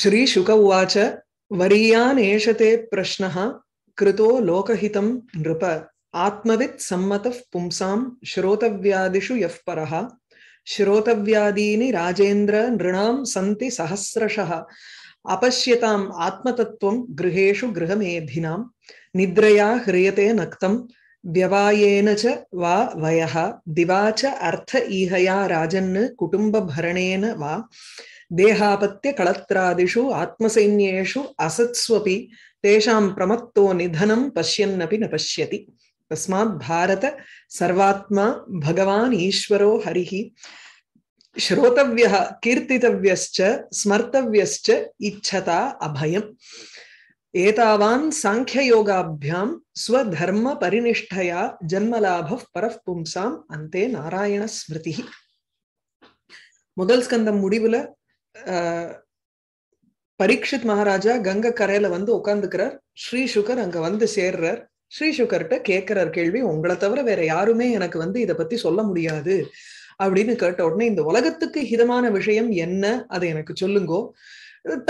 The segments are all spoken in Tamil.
श्रीशुक उवाच वरीयान् प्रश्न ते लोकहित कृतो लोकहितं नृप आत्मवित् सम्मतः पुंसां श्रोतव्यादिषु यः परः श्रोतव्यादीनि राजेन्द्र नृणां सन्ति सहस्रशः अपश्यताम् आत्मतत्त्वं गृहेषु गृहमेधिनां निद्रया ह्रियते नक्तं व्यवायेन च वा वयः दिवा च अर्थ ईहया राजन् कुटुम्बभरणेन वा देहापत्य कलत्रादिषु आत्मसैन्येषु असत्स्वपि तेषां प्रमत्तो निधनं पश्यन्नपि न पश्यति तस्मात् भारत सर्वात्मा भगवान् ईश्वरो हरिः श्रोतव्यः कीर्तितव्यश्च स्मर्तव्यश्च इच्छता अभयम् एतावान् साङ्ख्ययोगाभ्यां स्वधर्मपरिनिष्ठया जन्मलाभः परः पुंसाम् अन्ते नारायणस्मृतिः முதல் ஸ்கந்தம் முடிவுல பரீட்சித் மகாராஜா கங்க கரையில வந்து உட்காந்துக்கிறார் ஸ்ரீ சுகர் அங்க வந்து சேர்றார் ஸ்ரீ சுகர்கிட்ட கேட்கிறார் கேள்வி உங்களை தவிர வேற யாருமே எனக்கு வந்து இதை பத்தி சொல்ல முடியாது அப்படின்னு கேட்ட உடனே இந்த உலகத்துக்கு ஹிதமான விஷயம் என்ன அதை எனக்கு சொல்லுங்கோ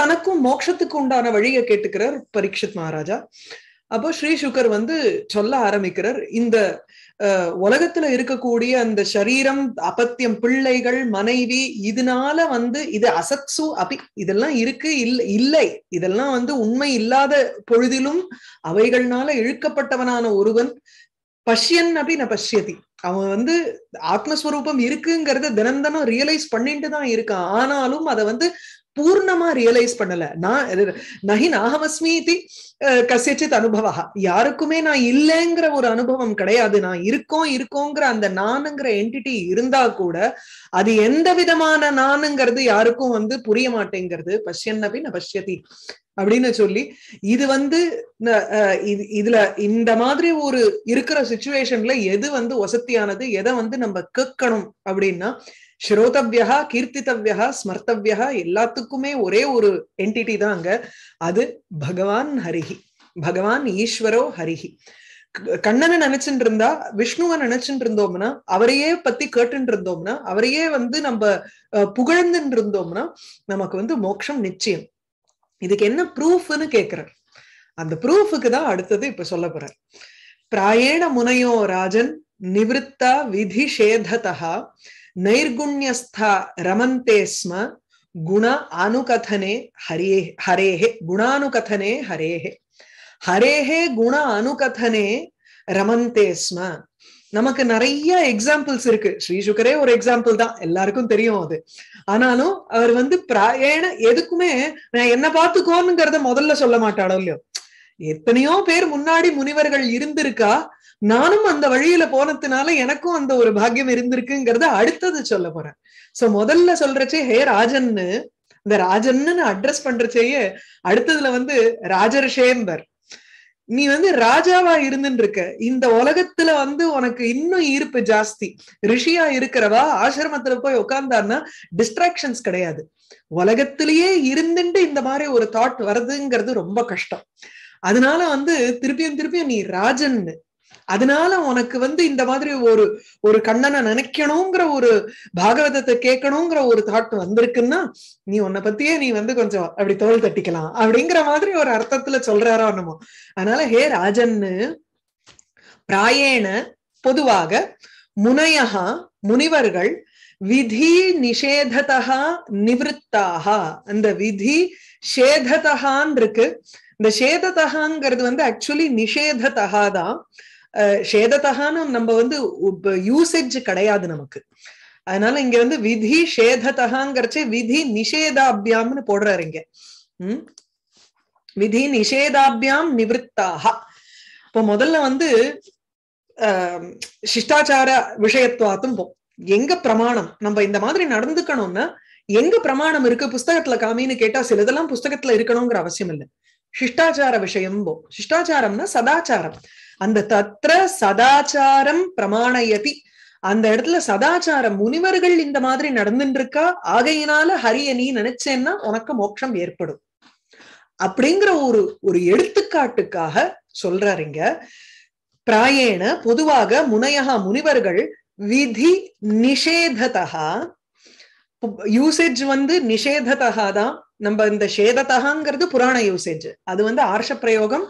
தனக்கும் மோட்சத்துக்கு உண்டான வழியை கேட்டுக்கிறார் பரீட்சித் மகாராஜா அப்போ ஸ்ரீ சுகர் வந்து சொல்ல ஆரம்பிக்கிறார் இந்த உலகத்துல இருக்கக்கூடிய அந்த சரீரம் அபத்தியம் பிள்ளைகள் மனைவி இதனால வந்து இது அசத்சு அபி இதெல்லாம் இருக்கு இல்ல இல்லை இதெல்லாம் வந்து உண்மை இல்லாத பொழுதிலும் அவைகள்னால இழுக்கப்பட்டவனான ஒருவன் பஷ்யன் நான் பஷ்யதி அவன் வந்து ஆத்மஸ்வரூபம் இருக்குங்கிறத தினம் தினம் ரியலைஸ் பண்ணிட்டு தான் இருக்கான் ஆனாலும் அதை வந்து பூர்ணமா ரியலைஸ் பண்ணல நான் நகி நாகமஸ்மி கசிச்சித் அனுபவா யாருக்குமே நான் இல்லைங்கிற ஒரு அனுபவம் கிடையாது நான் இருக்கோம் இருக்கோங்கிற அந்த நானுங்கிற என்டிட்டி இருந்தா கூட அது எந்த விதமான நானுங்கிறது யாருக்கும் வந்து புரிய மாட்டேங்கிறது பஷ்யன்னபி ந பஷ்யதி அப்படின்னு சொல்லி இது வந்து இதுல இந்த மாதிரி ஒரு இருக்கிற சுச்சுவேஷன்ல எது வந்து வசத்தியானது எதை வந்து நம்ம கேட்கணும் அப்படின்னா ஸ்ரோதவியா கீர்த்தித்தவியா ஸ்மர்த்தவ்யா எல்லாத்துக்குமே ஒரே ஒரு என்டிட்டி தான் அங்க அது பகவான் ஹரிஹி பகவான் ஈஸ்வரோ ஹரிஹி கண்ணனை நினைச்சுட்டு இருந்தா விஷ்ணுவை நினைச்சுட்டு இருந்தோம்னா அவரையே பத்தி கேட்டு இருந்தோம்னா அவரையே வந்து நம்ம புகழ்ந்துட்டு இருந்தோம்னா நமக்கு வந்து மோட்சம் நிச்சயம் இதுக்கு என்ன ப்ரூஃப்னு கேக்குற அந்த ப்ரூஃபுக்கு தான் அடுத்தது இப்ப சொல்ல போற பிராயேண முனையோ ராஜன் நிவிருத்தா விதிஷேதா நைர்குண்யஸ்தா ரமந்தே ஸ்ம குண அனுகதனே ஹரே ஹரேஹே குணானுகதனே ஹரேஹே ஹரேஹே குண அனுகதனே ரமந்தே ஸ்ம நமக்கு நிறைய எக்ஸாம்பிள்ஸ் இருக்கு ஸ்ரீ சுகரே ஒரு எக்ஸாம்பிள் தான் எல்லாருக்கும் தெரியும் அது ஆனாலும் அவர் வந்து பிராயண எதுக்குமே நான் என்ன பார்த்துக்கோனுங்கிறத முதல்ல சொல்ல மாட்டாளோ இல்லையோ எத்தனையோ பேர் முன்னாடி முனிவர்கள் இருந்திருக்கா நானும் அந்த வழியில போனதுனால எனக்கும் அந்த ஒரு பாக்கியம் இருந்திருக்குங்கிறத அடுத்தது சொல்ல போறேன் சோ முதல்ல சொல்றச்சே ஹே ராஜன்னு இந்த ராஜன்னு அட்ரஸ் பண்றச்சேயே அடுத்ததுல வந்து ராஜரிஷேம்பர் நீ வந்து ராஜாவா இருந்துன்னு இருக்க இந்த உலகத்துல வந்து உனக்கு இன்னும் ஈர்ப்பு ஜாஸ்தி ரிஷியா இருக்கிறவா ஆசிரமத்துல போய் உட்கார்ந்தான்னா டிஸ்ட்ராக்ஷன்ஸ் கிடையாது உலகத்திலேயே இருந்துட்டு இந்த மாதிரி ஒரு தாட் வருதுங்கிறது ரொம்ப கஷ்டம் அதனால வந்து திருப்பியும் திருப்பியும் நீ ராஜன் அதனால உனக்கு வந்து இந்த மாதிரி ஒரு ஒரு கண்ணனை நினைக்கணுங்கிற ஒரு பாகவதத்தை கேட்கணுங்கிற ஒரு தாட் வந்திருக்குன்னா நீ உன்னை பத்தியே நீ வந்து கொஞ்சம் அப்படி தோல் தட்டிக்கலாம் அப்படிங்கிற மாதிரி ஒரு அர்த்தத்துல சொல்றாரோ என்னமோ அதனால ஹே ராஜன்னு பிராயேன பொதுவாக முனையகா முனிவர்கள் விதி நிஷேதா நிவத்தாக அந்த விதி சேததகான் இருக்கு இந்த சேதத்தகாங்கிறது வந்து ஆக்சுவலி நிஷேதத்தகா தான் சேதத்தகான்னு நம்ம வந்து யூசேஜ் கிடையாது நமக்கு அதனால இங்க வந்து விதி சேதத்தகாங்கிறச்சே விதி நிஷேதாபியாம்னு போடுறாரு இங்க உம் விதி நிஷேதாபியாம் நிவத்தாக இப்போ முதல்ல வந்து சிஷ்டாச்சார விஷயத்துவாத்தும் போ எங்க பிரமாணம் நம்ம இந்த மாதிரி நடந்துக்கணும்னா எங்க பிரமாணம் இருக்கு புஸ்தகத்துல காமின்னு கேட்டா சிலதெல்லாம் புஸ்தகத்துல இருக்கணுங்கிற அவசியம் இல்லை சிஷ்டாச்சார விஷயம் போ சிஷ்டாச்சாரம்னா சதாச்சாரம் அந்த தத்ர சதாச்சாரம் பிரமாணயதி அந்த இடத்துல சதாச்சாரம் முனிவர்கள் இந்த மாதிரி நடந்துட்டு இருக்கா ஆகையினால ஹரிய நீ நினைச்சேன்னா உனக்கு மோட்சம் ஏற்படும் அப்படிங்கிற ஒரு ஒரு எடுத்துக்காட்டுக்காக சொல்றாருங்க பிராயேன பொதுவாக முனையகா முனிவர்கள் விதி நிஷேததா யூசேஜ் வந்து நிஷேததா தான் நம்ம இந்த சேதத்தகாங்கிறது புராண யூசேஜ் அது வந்து ஆர்ஷ பிரயோகம்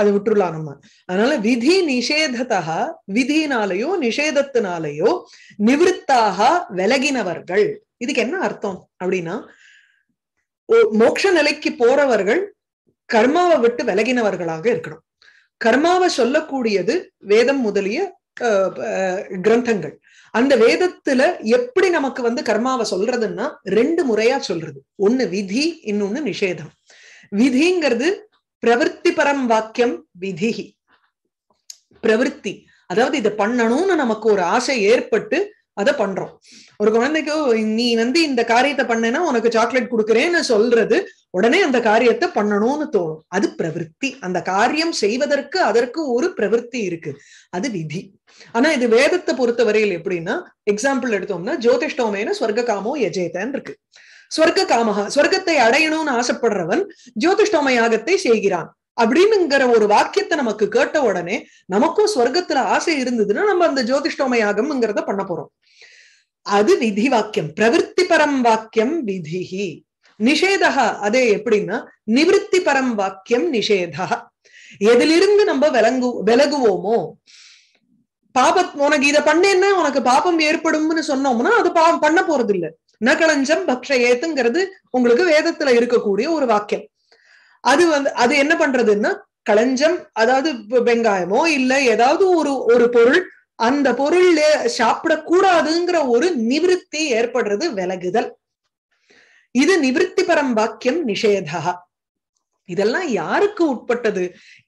அது விட்டுருலாம் நம்ம அதனால விதி நிஷேதத்தக விதினாலேயோ நிஷேதத்தினாலேயோ நிவத்தாக விலகினவர்கள் இதுக்கு என்ன அர்த்தம் அப்படின்னா மோட்ச நிலைக்கு போறவர்கள் கர்மாவை விட்டு விலகினவர்களாக இருக்கணும் கர்மாவை சொல்லக்கூடியது வேதம் முதலிய கிரந்தங்கள் அந்த வேதத்துல எப்படி நமக்கு வந்து கர்மாவை சொல்றதுன்னா ரெண்டு முறையா சொல்றது ஒண்ணு விதி இன்னொன்னு நிஷேதம் விதிங்கிறது பிரவருத்தி பரம் வாக்கியம் விதி பிரவருத்தி அதாவது இதை பண்ணணும்னு நமக்கு ஒரு ஆசை ஏற்பட்டு அதை பண்றோம் ஒரு குழந்தைக்கு நீ வந்து இந்த காரியத்தை பண்ணனா உனக்கு சாக்லேட் கொடுக்குறேன்னு சொல்றது உடனே அந்த காரியத்தை பண்ணணும்னு தோணும் அது பிரவருத்தி அந்த காரியம் செய்வதற்கு அதற்கு ஒரு பிரவருத்தி இருக்கு அது விதி ஆனா இது வேதத்தை பொறுத்த வரையில் எப்படின்னா எக்ஸாம்பிள் எடுத்தோம்னா ஜோதிஷ்டோமேனு ஸ்வர்க காமோ எஜேதன் இருக்கு ஸ்வர்க்க காமகா ஸ்வர்க்கத்தை அடையணும்னு ஆசைப்படுறவன் ஜோதிஷ்டோம யாகத்தை செய்கிறான் அப்படின்னுங்கிற ஒரு வாக்கியத்தை நமக்கு கேட்ட உடனே நமக்கும் ஸ்வர்க்கத்துல ஆசை இருந்ததுன்னா நம்ம அந்த ஜோதிஷ்டோம யாகம்ங்கிறத பண்ண போறோம் அது விதி வாக்கியம் பரம் வாக்கியம் விதிஹி நிஷேதா அதே எப்படின்னா நிவிருத்தி பரம் வாக்கியம் நிஷேதா எதிலிருந்து நம்ம விலங்கு விலகுவோமோ பாப உனக்கு இதை பண்ணேன்னா உனக்கு பாபம் ஏற்படும்னு சொன்னோம்னா அது பாவம் பண்ண போறது ந நகலஞ்சம் பக்ஷ ஏத்துங்கிறது உங்களுக்கு வேதத்துல இருக்கக்கூடிய ஒரு வாக்கியம் அது வந்து அது என்ன பண்றதுன்னா களஞ்சம் அதாவது வெங்காயமோ இல்ல ஏதாவது ஒரு ஒரு பொருள் அந்த பொருள் சாப்பிடக்கூடாதுங்கிற ஒரு நிவிருத்தி ஏற்படுறது விலகுதல் இது நிவர்த்தி பரம் வாக்கியம் நிஷேதா இதெல்லாம் யாருக்கு உட்பட்டது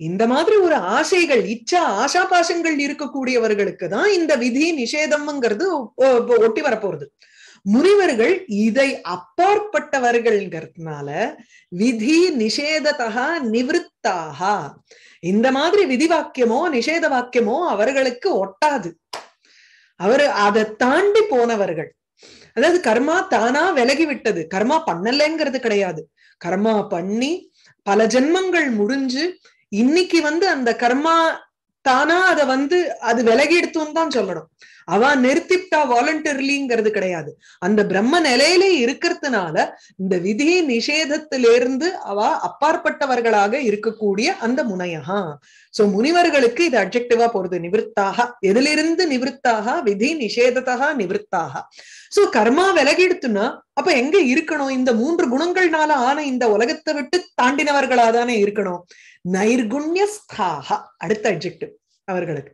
இந்த மாதிரி ஒரு ஆசைகள் இச்சா ஆசா பாசங்கள் இருக்கக்கூடியவர்களுக்கு தான் இந்த விதி நிஷேதம்ங்கிறது ஒட்டி வரப்போறது முனிவர்கள் இதை அப்பாற்பட்டவர்கள்ங்கிறதுனால விதி நிஷேதா நிவத்தாக இந்த மாதிரி விதி வாக்கியமோ நிஷேத வாக்கியமோ அவர்களுக்கு ஒட்டாது அவர் அதை தாண்டி போனவர்கள் அதாவது கர்மா தானா விலகி விட்டது கர்மா பண்ணலைங்கிறது கிடையாது கர்மா பண்ணி பல ஜென்மங்கள் முடிஞ்சு இன்னைக்கு வந்து அந்த கர்மா தானா அத வந்து அது விலகி எடுத்துன்னு தான் சொல்லணும் அவ நிறுத்திட்டா வாலண்டர்லிங்கிறது கிடையாது அந்த பிரம்ம நிலையில இருக்கிறதுனால இந்த விதி நிஷேதத்திலிருந்து அவ அப்பாற்பட்டவர்களாக இருக்கக்கூடிய அந்த முனையகா சோ முனிவர்களுக்கு இது அப்செக்டிவா போறது நிவிற்த்தாக எதிலிருந்து நிவிற்த்தாக விதி நிஷேதத்தாக நிவிற்த்தாக சோ கர்மா விலகிடுத்துனா அப்ப எங்க இருக்கணும் இந்த மூன்று குணங்கள்னால ஆன இந்த உலகத்தை விட்டு தாண்டினவர்களா தானே இருக்கணும் நைர்குண்யஸ்தாக அடுத்த அப்ஜெக்டிவ் அவர்களுக்கு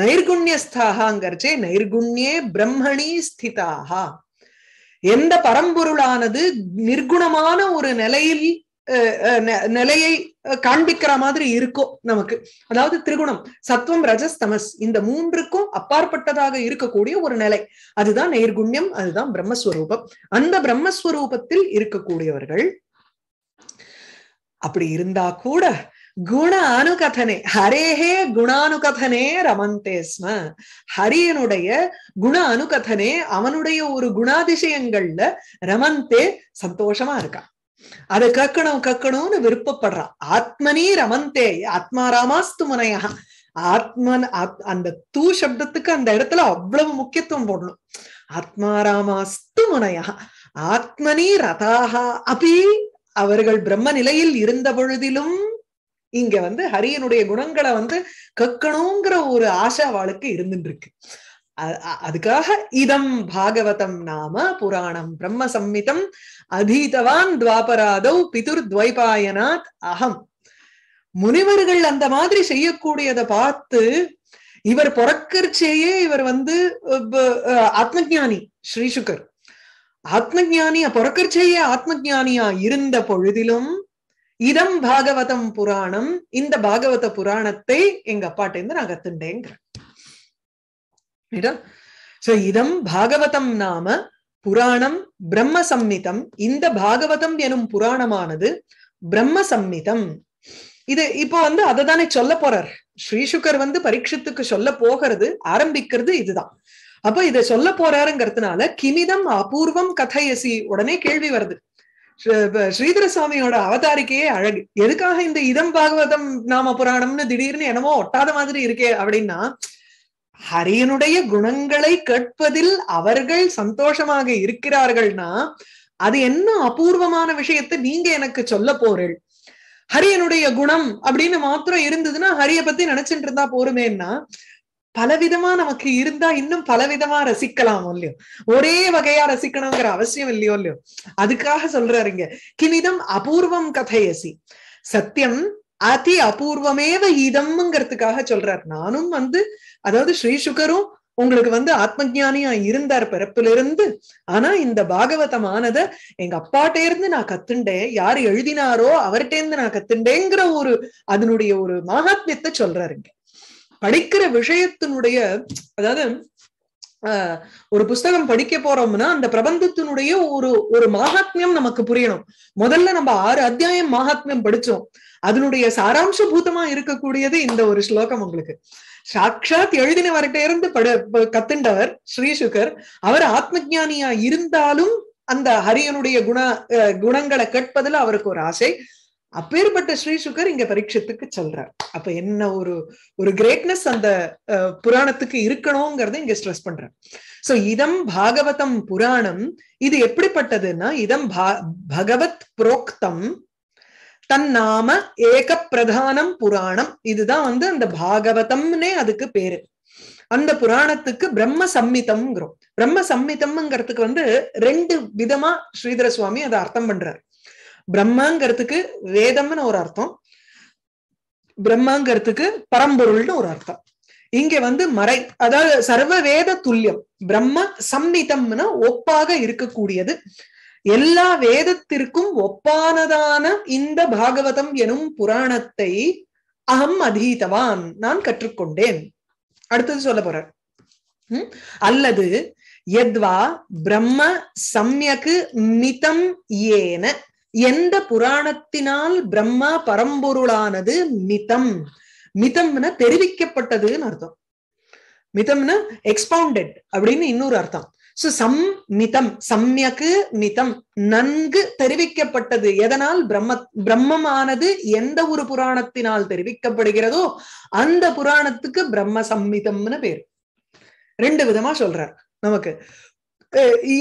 நைர்குண்யஸ்தாகங்கிறச்சே நைர்குண்யே பிரம்மணி ஸ்திதாக எந்த பரம்பொருளானது நிர்குணமான ஒரு நிலையில் நிலையை காண்பிக்கிற மாதிரி இருக்கும் நமக்கு அதாவது திருகுணம் சத்வம் ரஜஸ் தமஸ் இந்த மூன்றுக்கும் அப்பாற்பட்டதாக இருக்கக்கூடிய ஒரு நிலை அதுதான் நைர்குண்யம் அதுதான் பிரம்மஸ்வரூபம் அந்த பிரம்மஸ்வரூபத்தில் இருக்கக்கூடியவர்கள் அப்படி இருந்தா கூட குண அனுகதனே ஹரேஹே குணானுகதனே ரமந்தே ஸ்ம ஹரியனுடைய குண அனுகதனே அவனுடைய ஒரு குணாதிசயங்கள்ல ரமந்தே சந்தோஷமா இருக்கா அதை கக்கணும் கக்கணும்னு விருப்பப்படுறான் ஆத்மனி ரமந்தே ஆத்மா ராமாஸ்து முனையா ஆத்மன் அந்த தூ சப்தத்துக்கு அந்த இடத்துல அவ்வளவு முக்கியத்துவம் போடணும் ஆத்மா ராமாஸ்து முனையா ஆத்மனி ரதாகா அபி அவர்கள் பிரம்ம நிலையில் இருந்த பொழுதிலும் இங்க வந்து ஹரியனுடைய குணங்களை வந்து கக்கணுங்கிற ஒரு ஆசை இருந்துட்டு இருக்கு அதுக்காக இதம் பாகவதம் நாம புராணம் பிரம்ம சம்மிதம் அதீதவான் துவாபராதவ் பிதுர் துவைபாயனாத் அகம் முனிவர்கள் அந்த மாதிரி செய்யக்கூடியதை பார்த்து இவர் பிறக்கர்ச்சேயே இவர் வந்து ஆத்மஜானி ஸ்ரீசுகர் ஆத்மஜானியா ஆத்ம ஆத்மஜானியா இருந்த பொழுதிலும் இதம் பாகவதம் புராணம் இந்த பாகவத புராணத்தை எங்க அப்பாட்ட இருந்து நான் கத்துண்டேங்கிறேன் சோ இதம் பாகவதம் நாம புராணம் பிரம்ம சம்மிதம் இந்த பாகவதம் எனும் புராணமானது பிரம்ம சம்மிதம் இது இப்போ வந்து அதை தானே சொல்ல போறார் ஸ்ரீசுகர் வந்து பரீட்சத்துக்கு சொல்ல போகிறது ஆரம்பிக்கிறது இதுதான் அப்ப இதை சொல்ல போறாருங்கிறதுனால கிமிதம் அபூர்வம் கதையசி உடனே கேள்வி வருது ஸ்ரீதர சுவாமியோட அவதாரிக்கையே அழகு எதுக்காக இந்த இதம் பாகவதம் நாம புராணம்னு திடீர்னு என்னமோ ஒட்டாத மாதிரி இருக்கே அப்படின்னா ஹரியனுடைய குணங்களை கேட்பதில் அவர்கள் சந்தோஷமாக இருக்கிறார்கள்னா அது என்ன அபூர்வமான விஷயத்தை நீங்க எனக்கு சொல்ல போறீள் ஹரியனுடைய குணம் அப்படின்னு மாத்திரம் இருந்ததுன்னா ஹரிய பத்தி நினைச்சுட்டு இருந்தா போருமேன்னா பலவிதமா நமக்கு இருந்தா இன்னும் பலவிதமா ரசிக்கலாம் இல்லையோ ஒரே வகையா ரசிக்கணுங்கிற அவசியம் இல்லையோ இல்லையோ அதுக்காக சொல்றாருங்க கிமிதம் அபூர்வம் கதையசி சத்தியம் அதி அபூர்வமேவ இதம்ங்கிறதுக்காக சொல்றார் நானும் வந்து அதாவது ஸ்ரீசுகரும் உங்களுக்கு வந்து ஆத்ம ஜானியா இருந்தார் பிறப்புல இருந்து ஆனா இந்த பாகவதமானத எங்க அப்பாட்டே இருந்து நான் கத்துண்டேன் யாரு எழுதினாரோ அவர்கிட்ட இருந்து நான் கத்துண்டேங்கிற ஒரு அதனுடைய ஒரு மகாத்மியத்தை சொல்றாருங்க படிக்கிற விஷயத்தினுடைய அதாவது ஒரு புஸ்தகம் படிக்க போறோம்னா அந்த பிரபந்தத்தினுடைய ஒரு ஒரு மகாத்மியம் நமக்கு புரியணும் முதல்ல நம்ம ஆறு அத்தியாயம் மகாத்மியம் படிச்சோம் அதனுடைய சாராம்ச பூதமா இருக்கக்கூடியது இந்த ஒரு ஸ்லோகம் உங்களுக்கு சாட்சாத் எழுதினவர்கிட்ட இருந்து பட கத்துண்டவர் ஸ்ரீசுகர் அவர் ஆத்ம ஜானியா இருந்தாலும் அந்த ஹரியனுடைய குண குணங்களை கேட்பதுல அவருக்கு ஒரு ஆசை அப்பேற்பட்ட ஸ்ரீ சுகர் இங்க பரீட்சத்துக்கு சொல்றார் அப்ப என்ன ஒரு ஒரு கிரேட்னஸ் அந்த புராணத்துக்கு இருக்கணுங்கிறத இங்க ஸ்ட்ரெஸ் பண்றார் சோ இதம் பாகவதம் புராணம் இது எப்படிப்பட்டதுன்னா இதம் பகவத் புரோக்தம் தன் நாம ஏக பிரதானம் புராணம் இதுதான் வந்து அந்த பாகவதம்னே அதுக்கு பேரு அந்த புராணத்துக்கு பிரம்ம சம்மிதம்ங்கிறோம் பிரம்ம சம்மிதம்ங்கிறதுக்கு வந்து ரெண்டு விதமா ஸ்ரீதர சுவாமி அதை அர்த்தம் பண்றாரு பிரம்மாங்கிறதுக்கு வேதம்னு ஒரு அர்த்தம் பிரம்மாங்கிறதுக்கு பரம்பொருள்னு ஒரு அர்த்தம் இங்க வந்து மறை அதாவது சர்வ வேத துல்லியம் பிரம்ம சம்மிதம்னா ஒப்பாக இருக்கக்கூடியது எல்லா வேதத்திற்கும் ஒப்பானதான இந்த பாகவதம் எனும் புராணத்தை அகம் அதீதவான் நான் கற்றுக்கொண்டேன் அடுத்தது சொல்ல போற அல்லது எத்வா பிரம்ம சம்யக்கு நிதம் ஏன எந்த புராணத்தினால் பிரம்மா பரம்பொருளானது மிதம் மிதம்னு தெரிவிக்கப்பட்டதுன்னு அர்த்தம் மிதம்னு எக்ஸ்பவுண்டட் அப்படின்னு இன்னொரு அர்த்தம் சோ சம் மிதம் சம்யக்கு மிதம் நன்கு தெரிவிக்கப்பட்டது எதனால் பிரம்ம பிரம்மமானது எந்த ஒரு புராணத்தினால் தெரிவிக்கப்படுகிறதோ அந்த புராணத்துக்கு பிரம்ம சம்மிதம்னு பேர் ரெண்டு விதமா சொல்றார் நமக்கு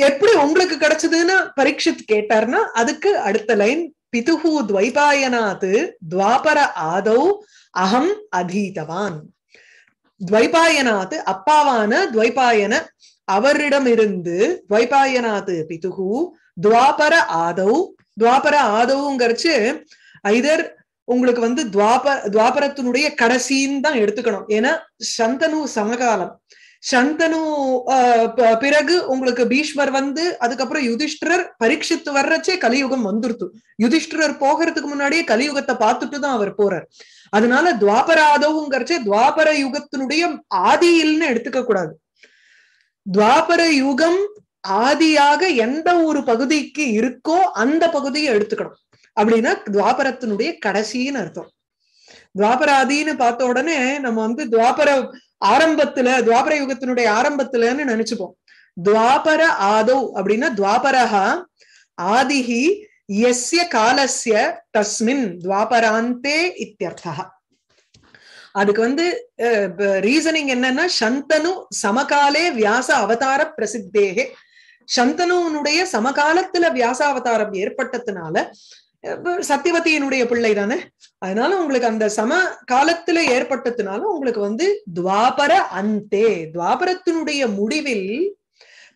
எப்படி உங்களுக்கு கிடைச்சதுன்னு பரீட்சித் கேட்டார்னா அதுக்கு அடுத்த லைன் பிதுகு துவைபாயனாத்து துவாபர ஆதௌ அகம் அதீதவான் துவைபாயனாத்து அப்பாவான துவைபாயன அவரிடமிருந்து துவைபாயனாத் பிதுகு துவாபர ஆதௌ துவாபர ஆதவுங்கிறச்சு ஐதர் உங்களுக்கு வந்து துவாப துவாபரத்தினுடைய கடைசின்னு தான் எடுத்துக்கணும் ஏன்னா சந்தனு சமகாலம் சந்தனு பிறகு உங்களுக்கு பீஷ்மர் வந்து அதுக்கப்புறம் யுதிஷ்டரர் பரீட்சித்து வர்றச்சே கலியுகம் வந்துருத்து யுதிஷ்டரர் போகிறதுக்கு முன்னாடியே கலியுகத்தை பார்த்துட்டு தான் அவர் போறார் அதனால துவாபராதவுங்கிறச்சே துவாபர யுகத்தினுடைய இல்லைன்னு எடுத்துக்க கூடாது துவாபர யுகம் ஆதியாக எந்த ஒரு பகுதிக்கு இருக்கோ அந்த பகுதியை எடுத்துக்கணும் அப்படின்னா துவாபரத்தினுடைய கடைசின்னு அர்த்தம் துவாபராதின்னு பார்த்த உடனே நம்ம வந்து துவாபர ஆரம்பத்துல துவாபர யுகத்தினுடைய ஆரம்பத்துலன்னு நினைச்சுப்போம் துவாபர ஆதவ் அப்படின்னா துவாபரஹா ஆதிஹி எஸ்ய காலசிய தஸ்மின் துவாபராந்தே இத்தியர்த்தா அதுக்கு வந்து ரீசனிங் என்னன்னா சந்தனு சமகாலே வியாச அவதார பிரசித்தேகே சந்தனுனுடைய சமகாலத்துல வியாச அவதாரம் ஏற்பட்டதுனால சத்தியவதியினுடைய பிள்ளை தானே அதனால உங்களுக்கு அந்த சம காலத்துல ஏற்பட்டதுனால உங்களுக்கு வந்து துவாபர அந்தே துவாபரத்தினுடைய முடிவில்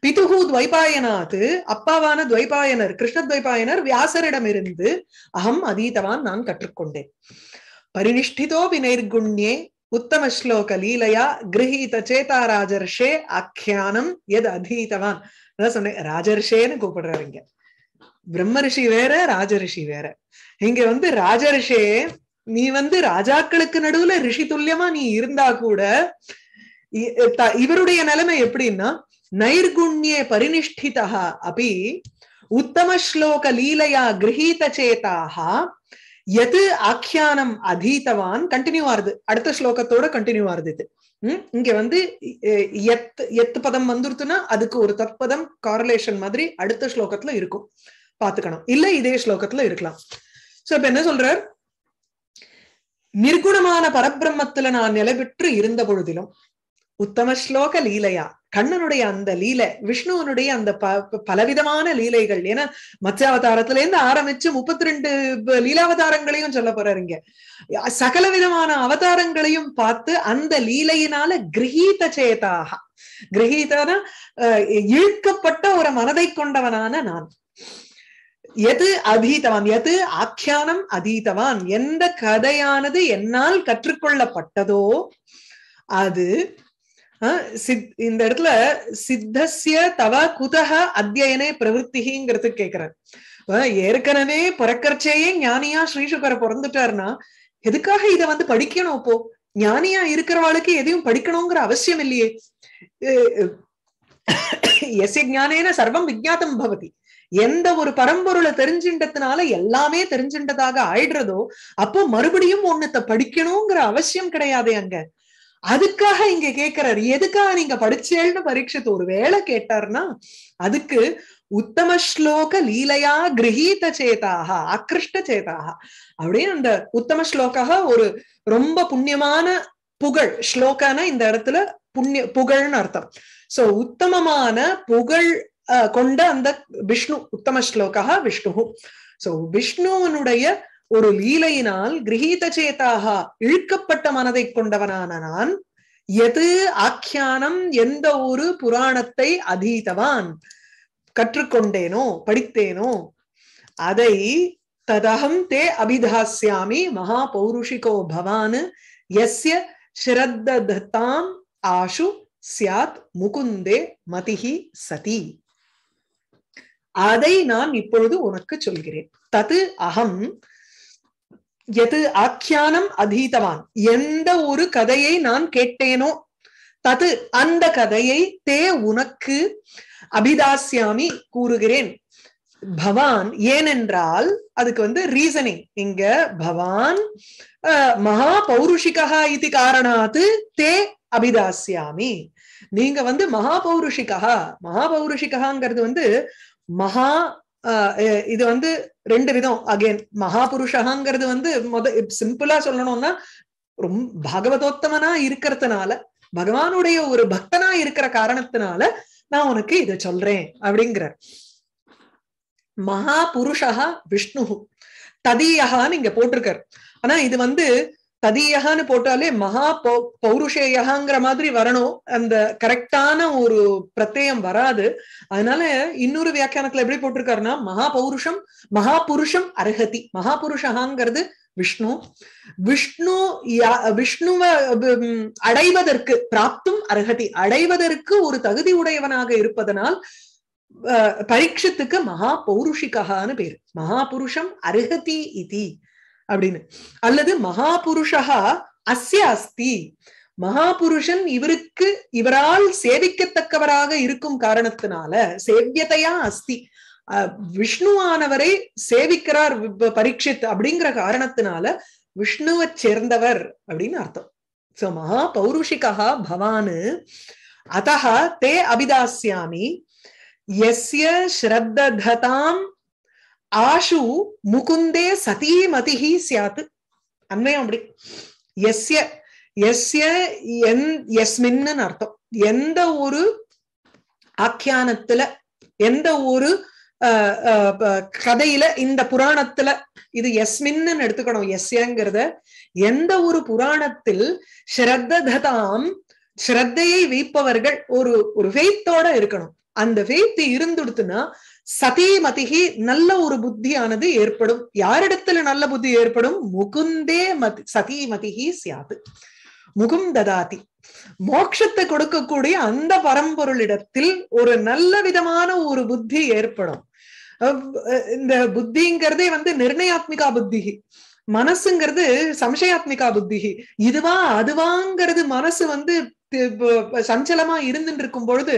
பிதுகு துவைபாயனாது அப்பாவான துவைபாயனர் கிருஷ்ண துவைபாயனர் வியாசரிடமிருந்து அகம் அதீதவான் நான் கற்றுக்கொண்டேன் பரிநிஷ்டிதோ வினைர்குண்யே உத்தம ஸ்லோக லீலையா கிரகித சேதா ராஜர்ஷே அக்கியானம் எது அதீதவான் சொன்னேன் ராஜர்ஷேன்னு கூப்பிடுறாருங்க பிரம்ம ரிஷி வேற ராஜரிஷி வேற இங்க வந்து ராஜரிஷே நீ வந்து ராஜாக்களுக்கு நடுவுல ரிஷி துல்லியமா நீ இருந்தா கூட இவருடைய நிலைமை எப்படின்னா நைர்குண்ய பரினிஷ்டிதா அப்படி உத்தம ஸ்லோக லீலையா கிரகீத சேதாக எது ஆக்கியானம் அதீதவான் கண்டினியூ ஆறுது அடுத்த ஸ்லோகத்தோட கண்டினியூ ஆறுது இது இங்க வந்து எத் எத்து பதம் வந்துருத்துன்னா அதுக்கு ஒரு தற்பதம் காரலேஷன் மாதிரி அடுத்த ஸ்லோகத்துல இருக்கும் பாத்துக்கணும் இல்ல இதே ஸ்லோகத்துல இருக்கலாம் சோ இப்ப என்ன சொல்ற நிர்குணமான பரபிரம்மத்துல நான் நிலை பெற்று இருந்த பொழுதிலும் உத்தம ஸ்லோக லீலையா கண்ணனுடைய அந்த லீலை விஷ்ணுவனுடைய அந்த ப பலவிதமான லீலைகள் ஏன்னா அவதாரத்துல இருந்து ஆரம்பிச்சு முப்பத்தி ரெண்டு லீலாவதாரங்களையும் சொல்ல இங்க சகல விதமான அவதாரங்களையும் பார்த்து அந்த லீலையினால கிரகீத சேதாக கிரகீதான இழுக்கப்பட்ட ஒரு மனதை கொண்டவனான நான் எது அதீதவான் எது ஆக்கியானம் அதீதவான் எந்த கதையானது என்னால் கற்றுக்கொள்ளப்பட்டதோ அது இந்த இடத்துல சித்தசிய தவ குதக அத்தியனே பிரவருத்திங்கிறது கேக்குற ஏற்கனவே பிறக்கறச்சேயே ஞானியா ஸ்ரீசுகரை பிறந்துட்டாருன்னா எதுக்காக இத வந்து படிக்கணும் இப்போ ஞானியா இருக்கிறவாளுக்கு எதையும் படிக்கணுங்கிற அவசியம் இல்லையே எஸ்ய ஜானேன சர்வம் விஜாத்தம் பவதி எந்த ஒரு பரம்பொருளை தெரிஞ்சின்றதுனால எல்லாமே தெரிஞ்சின்றதாக ஆயிடுறதோ அப்போ மறுபடியும் ஒண்ணுத்த படிக்கணுங்கிற அவசியம் கிடையாது அங்க அதுக்காக இங்க கேக்குறாரு எதுக்காக நீங்க படிச்சேல்னு பரீட்சத்து ஒரு வேலை கேட்டாருன்னா அதுக்கு உத்தம ஸ்லோக லீலையா கிரகீத சேதாக ஆக்கிருஷ்ட சேதாக அப்படியே அந்த உத்தம ஸ்லோக்காக ஒரு ரொம்ப புண்ணியமான புகழ் ஸ்லோகான இந்த இடத்துல புண்ணிய புகழ்னு அர்த்தம் சோ உத்தமமான புகழ் கொண்ட அந்த விஷ்ணு உத்தம ஸ்லோகா விஷ்ணு சோ விஷ்ணுவனுடைய ஒரு லீலையினால் கிரகீத சேதாக இழுக்கப்பட்ட மனதை கொண்டவனான நான் எது ஆக்கியானம் எந்த ஒரு புராணத்தை அதீதவான் கற்றுக்கொண்டேனோ படித்தேனோ அதை ததகம் தே அபிதாசியாமி மகா பௌருஷிகோ பவானு எஸ்ய சிரத்தாம் ஆஷு சியாத் முகுந்தே மதிஹி சதி அதை நான் இப்பொழுது உனக்கு சொல்கிறேன் தது அகம் எது ஆக்கியானம் அதீதவான் எந்த ஒரு கதையை நான் கேட்டேனோ தது அந்த கதையை தே உனக்கு அபிதாசியாமி கூறுகிறேன் பவான் ஏனென்றால் அதுக்கு வந்து ரீசனிங் இங்க பவான் மகா பௌருஷிகா இது காரணாத்து தே அபிதாசியாமி நீங்க வந்து மகா பௌருஷிகா மகா பௌருஷிகாங்கிறது வந்து மகா இது வந்து ரெண்டு விதம் மகா மகாபுருஷகாங்கிறது வந்து முத சிம்பிளா சொல்லணும்னா ரொம்ப பாகவதோத்தமனா இருக்கிறதுனால பகவானுடைய ஒரு பக்தனா இருக்கிற காரணத்தினால நான் உனக்கு இதை சொல்றேன் அப்படிங்கிறார் மகா விஷ்ணு ததியகான்னு இங்க போட்டிருக்காரு ஆனா இது வந்து ததியகான்னு போட்டாலே மகா பௌ பௌருஷேயகாங்கிற மாதிரி வரணும் அந்த கரெக்டான ஒரு பிரத்யம் வராது அதனால இன்னொரு வியாக்கியானத்துல எப்படி போட்டிருக்காருன்னா மகா பௌருஷம் மகா புருஷம் அருகதி மகா புருஷகாங்கிறது விஷ்ணு விஷ்ணு விஷ்ணுவ அடைவதற்கு பிராப்தும் அருகதி அடைவதற்கு ஒரு தகுதி உடையவனாக இருப்பதனால் பரீட்சத்துக்கு மகா பௌருஷிகான்னு பேரு மகாபுருஷம் அருகதி இது அப்படின்னு அல்லது மகாபுருஷா அஸ்ய அஸ்தி மகாபுருஷன் இவருக்கு இவரால் சேவிக்கத்தக்கவராக இருக்கும் காரணத்தினால சேவியதையா அஸ்தி விஷ்ணுவானவரை சேவிக்கிறார் பரீட்சித் அப்படிங்கிற காரணத்தினால விஷ்ணுவை சேர்ந்தவர் அப்படின்னு அர்த்தம் சோ மகா பௌருஷிகா பவானு அத்தே அபிதாசியாமி எஸ்ய ஸ்ரத்ததாம் ஆஷு முகுந்தே சதி மதிஹி சியாத்து அன்மையம் அப்படி எஸ்ய எஸ்ய என் எஸ்மின்னு அர்த்தம் எந்த ஒரு ஆக்கியானத்துல எந்த ஒரு கதையில இந்த புராணத்துல இது எஸ்மின்னு எடுத்துக்கணும் எஸ்யங்கிறத எந்த ஒரு புராணத்தில் ஸ்ரத்ததாம் ஸ்ரத்தையை வைப்பவர்கள் ஒரு ஒரு ஃபெய்த்தோட இருக்கணும் அந்த ஃபெய்த் இருந்துடுத்துன்னா சதீமதிகி நல்ல ஒரு புத்தியானது ஏற்படும் யாரிடத்துல நல்ல புத்தி ஏற்படும் முகுந்தே மதி சதீமதிகி சியாது முகுந்ததாதி மோட்சத்தை கொடுக்கக்கூடிய அந்த பரம்பொருளிடத்தில் ஒரு நல்ல விதமான ஒரு புத்தி ஏற்படும் இந்த புத்திங்கிறதே வந்து நிர்ணயாத்மிகா புத்தி மனசுங்கிறது சம்சயாத்மிகா புத்தி இதுவா அதுவாங்கிறது மனசு வந்து சஞ்சலமா இருந்துட்டு இருக்கும் பொழுது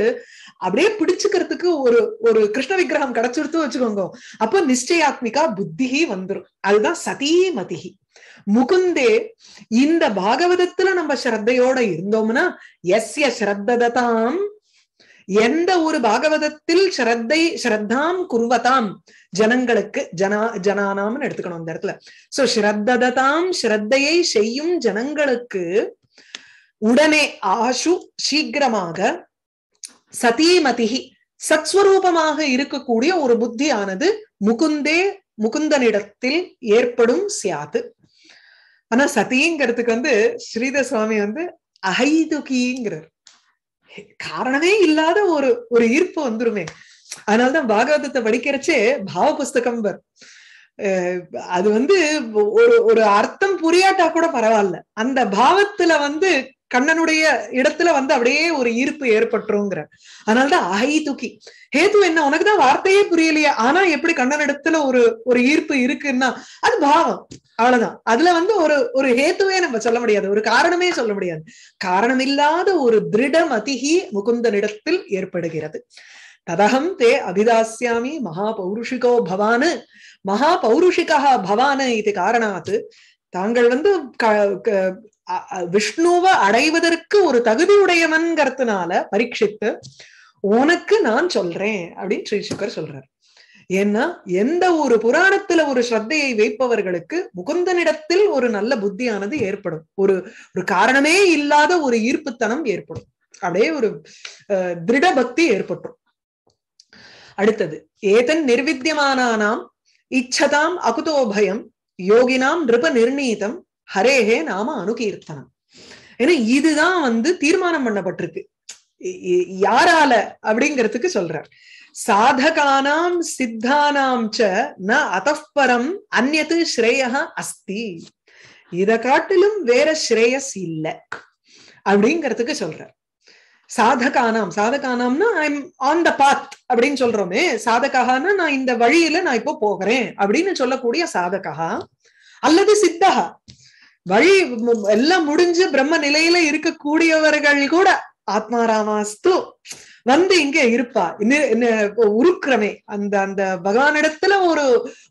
அப்படியே பிடிச்சுக்கிறதுக்கு ஒரு ஒரு கிருஷ்ண விக்கிரகம் கிடைச்சிருத்து வச்சுக்கோங்க அப்போ நிச்சயாத்மிகா புத்திஹி வந்துரும் அதுதான் சதீ மதிகி முகுந்தே இந்த பாகவதத்துல நம்ம ஸ்ரத்தையோட இருந்தோம்னா எஸ்ய ஸ்ரத்ததாம் எந்த ஒரு பாகவதத்தில் ஸ்ரத்தை ஸ்ரத்தாம் குருவதாம் ஜனங்களுக்கு ஜனா ஜனானாம்னு எடுத்துக்கணும் அந்த இடத்துல சோ ஸ்ரத்ததாம் ஸ்ரத்தையை செய்யும் ஜனங்களுக்கு உடனே ஆஷு சீக்கிரமாக சதீமதிகி சத்ஸ்வரூபமாக இருக்கக்கூடிய ஒரு புத்தியானது முகுந்தே முகுந்தனிடத்தில் ஏற்படும் சியாது ஆனா சதிங்கிறதுக்கு வந்து ஸ்ரீதர் சுவாமி வந்து அகைதுகிங்கிறார் காரணமே இல்லாத ஒரு ஒரு ஈர்ப்பு வந்துருமே அதனால்தான் பாகவதத்தை படிக்கிறச்சே பாவ புஸ்தகம் வர் அது வந்து ஒரு ஒரு அர்த்தம் புரியாட்டா கூட பரவாயில்ல அந்த பாவத்துல வந்து கண்ணனுடைய இடத்துல வந்து அப்படியே ஒரு ஈர்ப்பு ஏற்பட்டுருங்கிற அதனாலதான் அஹை துக்கி ஹேது என்ன உனக்குதான் வார்த்தையே புரியலையே ஆனா எப்படி கண்ணன் இடத்துல ஒரு ஒரு ஈர்ப்பு இருக்குன்னா அது பாவம் அவ்வளவுதான் அதுல வந்து ஒரு ஒரு ஹேத்துவே நம்ம சொல்ல முடியாது ஒரு காரணமே சொல்ல முடியாது காரணம் இல்லாத ஒரு திருடம் அதிகி முகுந்தனிடத்தில் ஏற்படுகிறது ததகம் தே அபிதாசியாமி மகா பௌருஷிகோ பவானு மகா பௌருஷிகா பவானு இது காரணாத்து தாங்கள் வந்து விஷ்ணுவை அடைவதற்கு ஒரு தகுதியுடையவன்கிறதுனால பரீட்சித்து உனக்கு நான் சொல்றேன் அப்படின்னு ஸ்ரீ சுக்கர் சொல்றார் ஏன்னா எந்த ஒரு புராணத்துல ஒரு ஸ்ரத்தையை வைப்பவர்களுக்கு முகுந்தனிடத்தில் ஒரு நல்ல புத்தியானது ஏற்படும் ஒரு ஒரு காரணமே இல்லாத ஒரு ஈர்ப்புத்தனம் ஏற்படும் அப்படியே ஒரு திருட பக்தி ஏற்பட்டும் அடுத்தது ஏதன் நிர்வித்தியமானாம் இச்சதாம் அகுதோபயம் யோகினாம் நிருப நிர்ணீதம் ஹரேஹே நாம அணுகீர்த்தனம் ஏன்னா இதுதான் வந்து தீர்மானம் பண்ணப்பட்டிருக்கு யாரால அப்படிங்கிறதுக்கு சொல்றார் சாதகானாம் சித்தானாம் ச ந அத்தப்பரம் அந்நத்து ஸ்ரேயா அஸ்தி இத காட்டிலும் வேற ஸ்ரேயஸ் இல்ல அப்படிங்கிறதுக்கு சொல்றார் சாதகானாம் சாதகானாம்னா ஐம் ஆன் த பாத் அப்படின்னு சொல்றோமே சாதகானா நான் இந்த வழியில நான் இப்போ போகிறேன் அப்படின்னு சொல்லக்கூடிய சாதகா அல்லது சித்தகா வழி எல்லாம் முடிஞ்சு பிரம்ம நிலையில இருக்கக்கூடியவர்கள் கூட ஆத்மாராமாஸ்து வந்து இங்க இருப்பா உருக்கிறமே அந்த அந்த பகவானிடத்துல ஒரு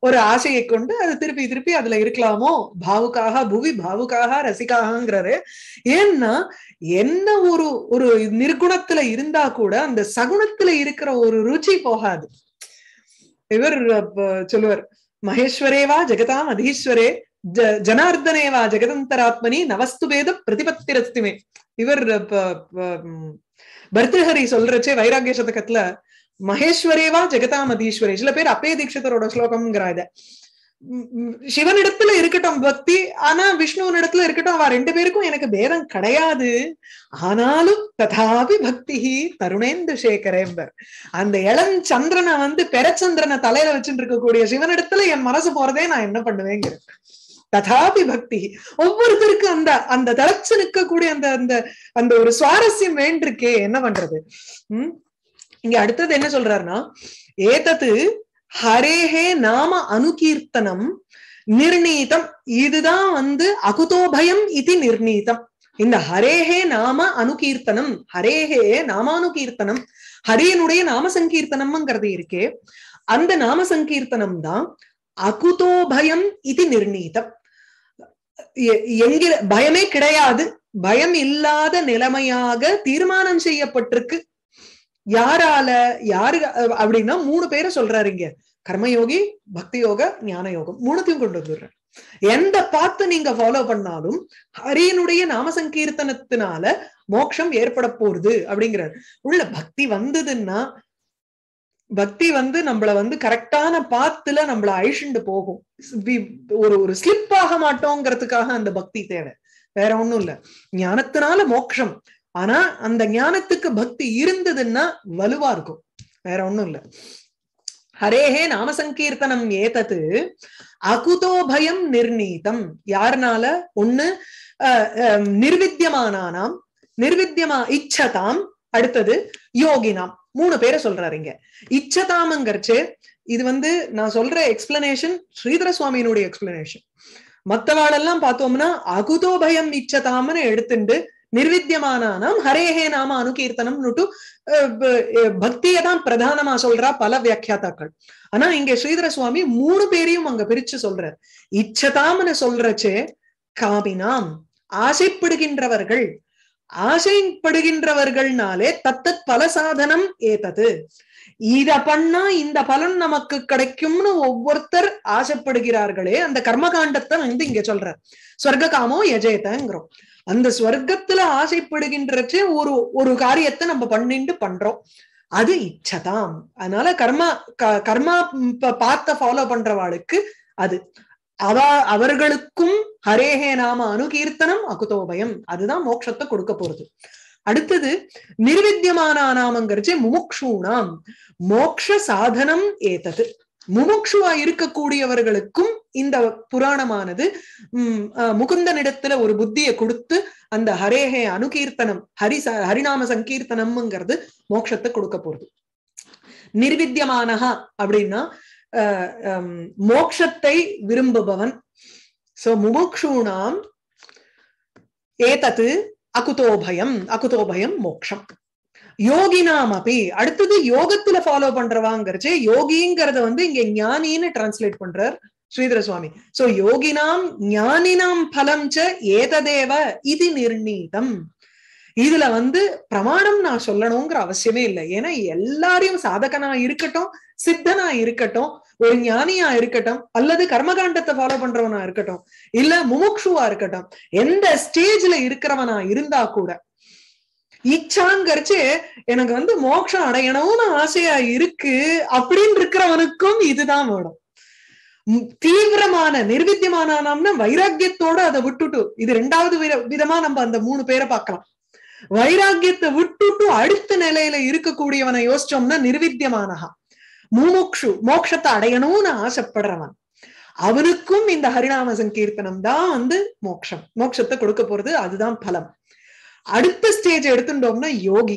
ஒரு ஆசையை கொண்டு அது திருப்பி திருப்பி அதுல இருக்கலாமோ பாவுக்காக புவி பாவுக்காக ரசிக்காகங்கிறாரு ஏன்னா என்ன ஒரு ஒரு நிர்குணத்துல இருந்தா கூட அந்த சகுணத்துல இருக்கிற ஒரு ருச்சி போகாது இவர் சொல்லுவார் மகேஸ்வரேவா ஜெகதாம் அதீஸ்வரே ஜனார்தனேவா ஜெகதந்தராத்மனி நவஸ்து வேத பிரதிபத்திரஸ்திமே இவர் பர்தஹரி சொல்றச்சே வைராகிய சதகத்துல மகேஸ்வரேவா ஜெகதாமதீஸ்வரே சில பேர் அப்பே தீட்சிதரோட ஸ்லோகம்ங்கிறா இத சிவனிடத்துல இருக்கட்டும் பக்தி ஆனா விஷ்ணுவனிடத்துல இருக்கட்டும் அவ ரெண்டு பேருக்கும் எனக்கு பேதம் கிடையாது ஆனாலும் ததாபி பக்தி தருணேந்து சேகரேம்பர் அந்த இளம் சந்திரனை வந்து பெரச்சந்திரனை தலையில வச்சுட்டு இருக்கக்கூடிய சிவனிடத்துல என் மனசு போறதே நான் என்ன பண்ணுவேங்கிறேன் ததாபி பக்தி ஒவ்வொருத்தருக்கும் அந்த அந்த தளச்சு நிற்கக்கூடிய அந்த அந்த அந்த ஒரு சுவாரஸ்யம் வேண்டிருக்கே என்ன பண்றது உம் இங்க அடுத்தது என்ன சொல்றாருன்னா ஏதது ஹரேஹே நாம அனுகீர்த்தனம் நிர்ணீதம் இதுதான் வந்து அகுதோபயம் இது நிர்ணீதம் இந்த ஹரேஹே நாம அனுகீர்த்தனம் ஹரேஹே நாமானுகீர்த்தனம் ஹரியனுடைய நாம சங்கீர்த்தனம்ங்கிறது இருக்கே அந்த நாம சங்கீர்த்தனம் தான் அகுதோபயம் இது நிர்ணீதம் எங்கிற பயமே கிடையாது பயம் இல்லாத நிலைமையாக தீர்மானம் செய்யப்பட்டிருக்கு யாரால யாரு அப்படின்னா மூணு பேரை இங்க கர்மயோகி பக்தி யோக ஞான யோகம் மூணுத்தையும் கொண்டு வந்துடுறேன் எந்த பார்த்து நீங்க ஃபாலோ பண்ணாலும் ஹரியனுடைய நாம சங்கீர்த்தனத்தினால மோட்சம் ஏற்பட போறது அப்படிங்கிறார் உள்ள பக்தி வந்ததுன்னா பக்தி வந்து நம்மள வந்து கரெக்டான பாத்துல நம்மள அழிச்சுண்டு போகும் ஒரு ஒரு ஸ்லிப் ஆக மாட்டோங்கிறதுக்காக அந்த பக்தி தேவை வேற ஒண்ணும் இல்ல ஞானத்தினால மோட்சம் ஆனா அந்த ஞானத்துக்கு பக்தி இருந்ததுன்னா வலுவா இருக்கும் வேற ஒண்ணும் இல்ல ஹரேஹே நாம சங்கீர்த்தனம் ஏதத்து அகுதோ பயம் நிர்ணீதம் யாருனால ஒண்ணு நிர்வித்தியமானானாம் நிர்வித்தியமா இச்சதாம் அடுத்தது யோகினாம் மூணு பேரை சொல்றாரு இங்க இச்சதாமங்கரிச்சு இது வந்து நான் சொல்ற எக்ஸ்பிளனேஷன் ஸ்ரீதர சுவாமியினுடைய எக்ஸ்பிளனேஷன் மத்தவாளெல்லாம் பார்த்தோம்னா அகுதோபயம் பயம் இச்சதாமன்னு எடுத்துண்டு நிர்வித்தியமானம் ஹரேஹே நாம அனுகீர்த்தனம்னுட்டு பக்தியை தான் பிரதானமா சொல்றா பல வியாக்கியாத்தாக்கள் ஆனா இங்க ஸ்ரீதர சுவாமி மூணு பேரையும் அங்க பிரிச்சு சொல்றார் இச்சதாமனு சொல்றச்சே காமினாம் ஆசைப்படுகின்றவர்கள் ஆசைப்படுகின்றவர்கள்னாலே தத்தத் பல சாதனம் ஏதது இத பண்ணா இந்த பலன் நமக்கு கிடைக்கும்னு ஒவ்வொருத்தர் ஆசைப்படுகிறார்களே அந்த கர்ம காண்டத்தை வந்து இங்க சொல்ற ஸ்வர்க்க காமோ எஜயத்தங்கிறோம் அந்த ஸ்வர்க்கத்துல ஆசைப்படுகின்றச்சே ஒரு ஒரு காரியத்தை நம்ம பண்ணிட்டு பண்றோம் அது இச்சதாம் அதனால கர்மா கர்மா பார்த்த ஃபாலோ பண்றவாளுக்கு அது அவ அவர்களுக்கும் ஹரேஹே நாம அனுகீர்த்தனம் அகுதோபயம் அதுதான் மோட்சத்தை கொடுக்க போறது அடுத்தது நிர்வித்தியமான நாமங்கிறச்சு முமுக்ஷூனாம் மோக்ஷ சாதனம் ஏத்தது முமுக்ஷுவா இருக்கக்கூடியவர்களுக்கும் இந்த புராணமானது உம் முகுந்தனிடத்துல ஒரு புத்தியை கொடுத்து அந்த ஹரேஹே அனுகீர்த்தனம் ஹரி ஹரிநாம சங்கீர்த்தனம்ங்கிறது மோட்சத்தை கொடுக்க போறது நிர்வித்தியமானஹா அப்படின்னா மோக்ஷத்தை விரும்புபவன் சோ முமுக்ஷூணாம் ஏதத்து அகுதோபயம் அகுதோபயம் மோக்ஷம் யோகினாம் அப்படி அடுத்தது யோகத்துல ஃபாலோ பண்றவாங்கிறச்சு யோகிங்கிறத வந்து இங்க ஞானின்னு டிரான்ஸ்லேட் பண்றார் ஸ்ரீதர சுவாமி சோ யோகினாம் ஞானினாம் பலம் ச ஏததேவ இது நிர்ணீதம் இதுல வந்து பிரமாணம் நான் சொல்லணுங்கிற அவசியமே இல்லை ஏன்னா எல்லாரையும் சாதகனா இருக்கட்டும் சித்தனா இருக்கட்டும் ஒரு ஞானியா இருக்கட்டும் அல்லது கர்மகாண்டத்தை ஃபாலோ பண்றவனா இருக்கட்டும் இல்ல முமுக்ஷுவா இருக்கட்டும் எந்த ஸ்டேஜ்ல இருக்கிறவனா இருந்தா கூட இச்சாங்கரிச்சு எனக்கு வந்து மோட்சம் அடையணும்னு ஆசையா இருக்கு அப்படின்னு இருக்கிறவனுக்கும் இதுதான் வேணும் தீவிரமான நிர்வித்தியமான வைராக்கியத்தோட அதை விட்டுட்டு இது ரெண்டாவது விதமா நம்ம அந்த மூணு பேரை பார்க்கலாம் வைராக்கியத்தை விட்டுட்டு அடுத்த நிலையில இருக்கக்கூடியவனை யோசிச்சோம்னா நிர்வித்தியமான மூமுக்ஷு மோட்சத்தை அடையணும்னு ஆசைப்படுறவன் அவனுக்கும் இந்த ஹரிநாம சங்கீர்த்தனம் தான் வந்து மோட்சம் மோட்சத்தை கொடுக்க போறது அதுதான் பலம் அடுத்த ஸ்டேஜ் எடுத்துட்டோம்னா யோகி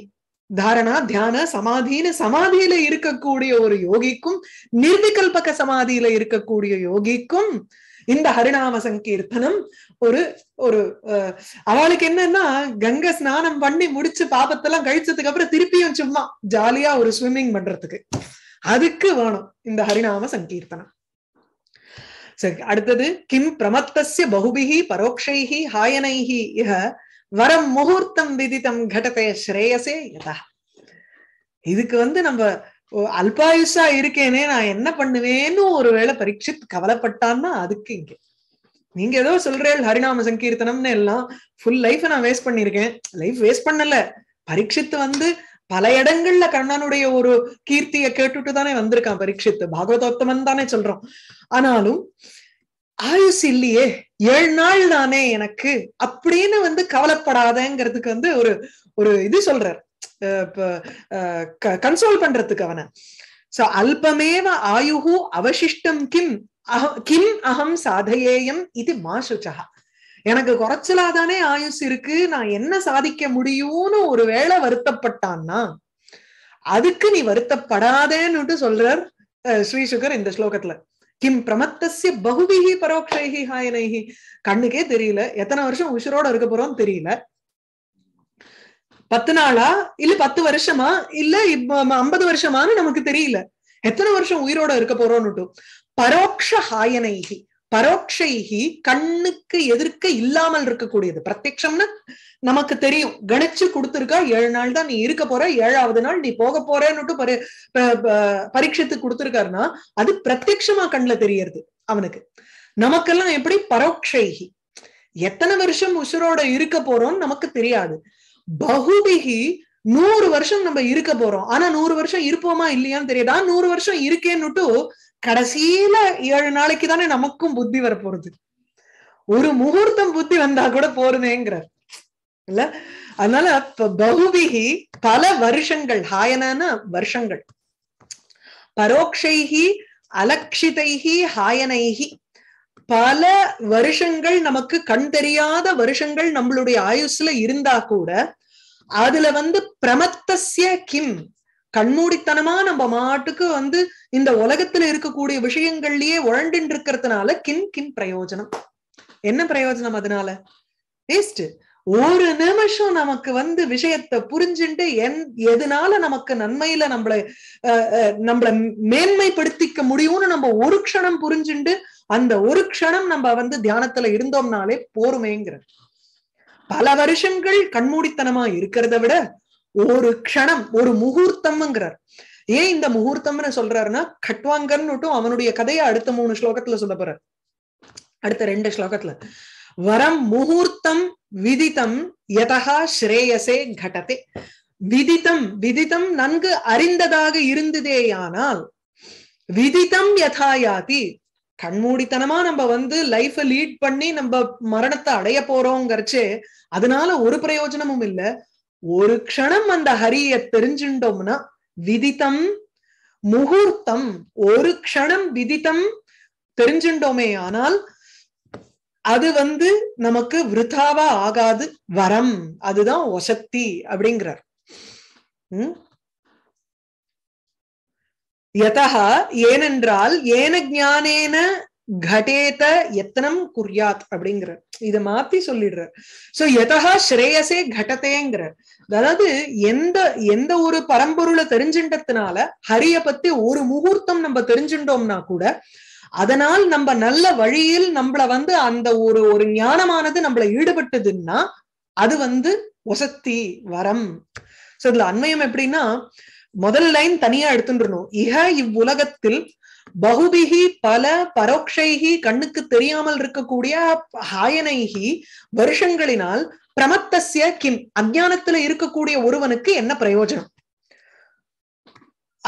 தாரணா தியான சமாதின்னு சமாதியில இருக்கக்கூடிய ஒரு யோகிக்கும் நிர்விகல்பக சமாதியில இருக்கக்கூடிய யோகிக்கும் இந்த ஹரிநாம சங்கீர்த்தனம் ஒரு ஒரு அவளுக்கு என்னன்னா கங்கை ஸ்நானம் பண்ணி முடிச்சு பாபத்தெல்லாம் கழிச்சதுக்கு அப்புறம் திருப்பியும் சும்மா ஜாலியா ஒரு ஸ்விம்மிங் பண்றதுக்கு அதுக்கு வேணும் இந்த ஹரிநாம சங்கீர்த்தனம் சரி அடுத்தது கிம் பிரமத்தசிய பகுபிகி பரோக்ஷைஹி ஹாயனைஹி இஹ வரம் முகூர்த்தம் விதித்தம் கடத்தை ஸ்ரேயசே யதா இதுக்கு வந்து நம்ம அல்பாயுசா இருக்கேனே நான் என்ன பண்ணுவேன்னு ஒருவேளை பரீட்சித் கவலைப்பட்டான்னா அதுக்கு இங்க நீங்க ஏதோ சொல்றேன் ஹரிநாம சங்கீர்த்தனம்னு எல்லாம் ஃபுல் லைஃப் நான் வேஸ்ட் பண்ணிருக்கேன் லைஃப் வேஸ்ட் பண்ணல பரீட்சித்து வந்து பல இடங்கள்ல கர்ணனுடைய ஒரு கீர்த்திய கேட்டுட்டு தானே வந்திருக்கான் பரீட்சித்து பாகவதோத்தமன் தானே சொல்றோம் ஆனாலும் ஆயுஸ் இல்லையே ஏழு நாள் தானே எனக்கு அப்படின்னு வந்து கவலைப்படாதங்கிறதுக்கு வந்து ஒரு ஒரு இது சொல்றாரு கன்சோல் பண்றதுக்கு அவனை சோ அல்பமேவ ஆயுகு அவசிஷ்டம் கிம் கிம் அகம் சாதையேயம் இது மா சுச்சகா எனக்கு குறைச்சலாதானே ஆயுஸ் இருக்கு நான் என்ன சாதிக்க முடியும்னு ஒரு வேளை வருத்தப்பட்டான்னா அதுக்கு நீ வருத்தப்படாதேன்னுட்டு சொல்றார் ஸ்ரீ சுகர் இந்த ஸ்லோகத்துல கிம் பிரமத்தசிய பகுவிகி பரோக்ஷைகி ஹாயனைகி கண்ணுக்கே தெரியல எத்தனை வருஷம் உசுரோட இருக்க போறோம் தெரியல பத்து நாளா இல்ல பத்து வருஷமா இல்ல ஐம்பது வருஷமானு நமக்கு தெரியல எத்தனை வருஷம் உயிரோட இருக்க போறோம்னுட்டு ஹாயனைகி பரோட்சைகி கண்ணுக்கு எதிர்க்க இல்லாமல் இருக்கக்கூடியது பிரத்யம்னா நமக்கு தெரியும் கணிச்சு கொடுத்துருக்கா ஏழு நாள் தான் நீ இருக்க போற ஏழாவது நாள் நீ போக போறேன்னு பரி பரீட்சத்து கொடுத்துருக்காருன்னா அது பிரத்யமா கண்ணுல தெரியறது அவனுக்கு நமக்கெல்லாம் எப்படி பரோட்சைகி எத்தனை வருஷம் உசுரோட இருக்க போறோம்னு நமக்கு தெரியாது பகுபிகி நூறு வருஷம் நம்ம இருக்க போறோம் ஆனா நூறு வருஷம் இருப்போமா இல்லையான்னு தெரியாது ஆனா நூறு வருஷம் இருக்கேன்னுட்டு கடைசியில ஏழு நாளைக்கு தானே நமக்கும் புத்தி வர போறது ஒரு முகூர்த்தம் புத்தி வந்தா கூட போறதேங்கிறார் இல்ல அதனால பகுபிகி பல வருஷங்கள் ஹாயனான வருஷங்கள் பரோக்ஷைகி அலக்ஷிதைகி ஹாயனைகி பல வருஷங்கள் நமக்கு கண் தெரியாத வருஷங்கள் நம்மளுடைய ஆயுஸ்ல இருந்தா கூட அதுல வந்து பிரமத்தசிய கிம் கண்மூடித்தனமா நம்ம மாட்டுக்கு வந்து இந்த உலகத்துல இருக்கக்கூடிய விஷயங்கள்லயே உழண்டு இருக்கிறதுனால கின் கின் பிரயோஜனம் என்ன பிரயோஜனம் அதனால வேஸ்ட் ஒரு நிமிஷம் நமக்கு வந்து விஷயத்த புரிஞ்சுட்டு என் எதனால நமக்கு நன்மையில நம்மளை நம்மளை மேன்மைப்படுத்திக்க முடியும்னு நம்ம ஒரு க்ஷணம் புரிஞ்சுண்டு அந்த ஒரு க்ஷணம் நம்ம வந்து தியானத்துல இருந்தோம்னாலே போருமேங்கிற பல வருஷங்கள் கண்மூடித்தனமா இருக்கிறத விட ஒரு க்ஷணம் ஒரு முகூர்த்தம்ங்கிறார் ஏன் இந்த முகூர்த்தம்னு சொல்றாருன்னா கட்வாங்கன்னு அவனுடைய கதையை அடுத்த மூணு ஸ்லோகத்துல சொல்ல போற அடுத்த ரெண்டு ஸ்லோகத்துல வரம் முகூர்த்தம் விதித்தம் யதகா ஸ்ரேயசே கடத்தை விதித்தம் விதித்தம் நன்கு அறிந்ததாக இருந்ததேயானால் விதித்தம் யதா யாதி கண்மூடித்தனமா நம்ம வந்து லைஃப லீட் பண்ணி நம்ம மரணத்தை அடைய போறோங்கிறச்சே அதனால ஒரு பிரயோஜனமும் இல்ல ஒரு க்ஷணம் அந்த ஹரிய தெரிஞ்சுட்டோம்னா விதித்தம் முகூர்த்தம் ஒரு க்ஷணம் விதித்தம் தெரிஞ்சுட்டோமே ஆனால் அது வந்து நமக்கு விருத்தாவா ஆகாது வரம் அதுதான் ஒசக்தி அப்படிங்கிறார் உம் யதா ஏனென்றால் ஏன ஜானேன கடேத எத்தனம் குறியாத் அப்படிங்கிற இத மாத்தி சொல்லிடுறார் சோ எதா ஸ்ரேயசே கட்டத்தேங்கிற அதாவது எந்த எந்த ஒரு பரம்பொருளை தெரிஞ்சின்றதுனால ஹரிய பத்தி ஒரு முகூர்த்தம் நம்ம தெரிஞ்சுட்டோம்னா கூட அதனால் நம்ம நல்ல வழியில் நம்மள வந்து அந்த ஒரு ஒரு ஞானமானது நம்மள ஈடுபட்டதுன்னா அது வந்து ஒசத்தி வரம் சோ இதுல அண்மையம் எப்படின்னா முதல் லைன் தனியா எடுத்துருணும் இக இவ்வுலகத்தில் பகுபிகி பல பரோக்ஷைகி கண்ணுக்கு தெரியாமல் இருக்கக்கூடிய ஹாயனைகி வருஷங்களினால் பிரமத்தசிய கிம் அஜானத்துல இருக்கக்கூடிய ஒருவனுக்கு என்ன பிரயோஜனம்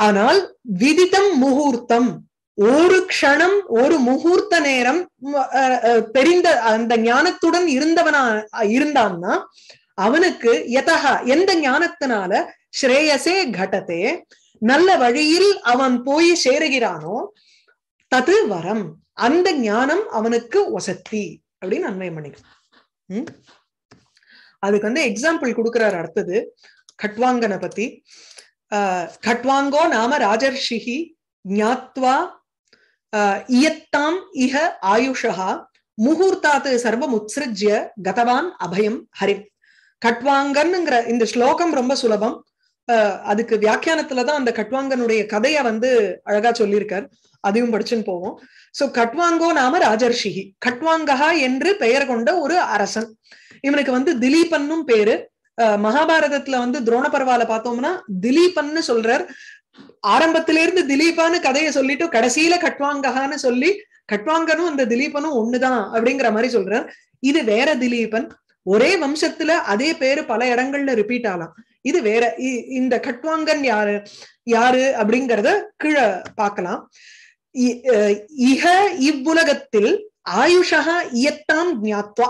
ஆனால் விதிதம் முகூர்த்தம் ஒரு க்ஷணம் ஒரு முகூர்த்த நேரம் தெரிந்த அந்த ஞானத்துடன் இருந்தவனா இருந்தான்னா அவனுக்கு எதகா எந்த ஞானத்தினால ஸ்ரேயசே கடத்தே நல்ல வழியில் அவன் போய் சேருகிறானோ தது வரம் அந்த ஞானம் அவனுக்கு வசத்தி அப்படின்னு அன்வயம் பண்ணிக்கலாம் அதுக்கு வந்து எக்ஸாம்பிள் கொடுக்கிறார் அடுத்தது கட்வாங்கனை பத்தி கட்வாங்கோ நாம ராஜர்ஷிஹி ஞாத்வா இயத்தாம் இஹ ஆயுஷா முகூர்த்தாத்து சர்வம் உத்ஸ்ருஜ்ய கதவான் அபயம் ஹரி கட்வாங்கன்னுங்கிற இந்த ஸ்லோகம் ரொம்ப சுலபம் அதுக்கு வியாக்கியானத்துலதான் அந்த கட்வாங்கனுடைய கதைய வந்து அழகா சொல்லியிருக்கார் அதையும் படிச்சுன்னு போவோம் சோ கட்வாங்கோ நாம ராஜர்ஷிஹி கட்வாங்கஹா என்று பெயர் கொண்ட ஒரு அரசன் இவனுக்கு வந்து திலீபன்னும் பேரு மகாபாரதத்துல வந்து துரோண பரவால பார்த்தோம்னா திலீபன்னு சொல்றார் ஆரம்பத்தில இருந்து திலீபான்னு கதையை சொல்லிட்டு கடைசியில கட்வாங்கஹான்னு சொல்லி கட்வாங்கனும் அந்த திலீபனும் ஒண்ணுதான் அப்படிங்கிற மாதிரி சொல்றார் இது வேற திலீபன் ஒரே வம்சத்துல அதே பேரு பல இடங்கள்ல ரிப்பீட் ஆகலாம் இது வேற இந்த கட்வாங்கன் யாரு யாரு அப்படிங்கறத கீழே பார்க்கலாம் இஹ இவ்வுலகத்தில் ஆயுஷகா இயத்தாம் ஞாத்வா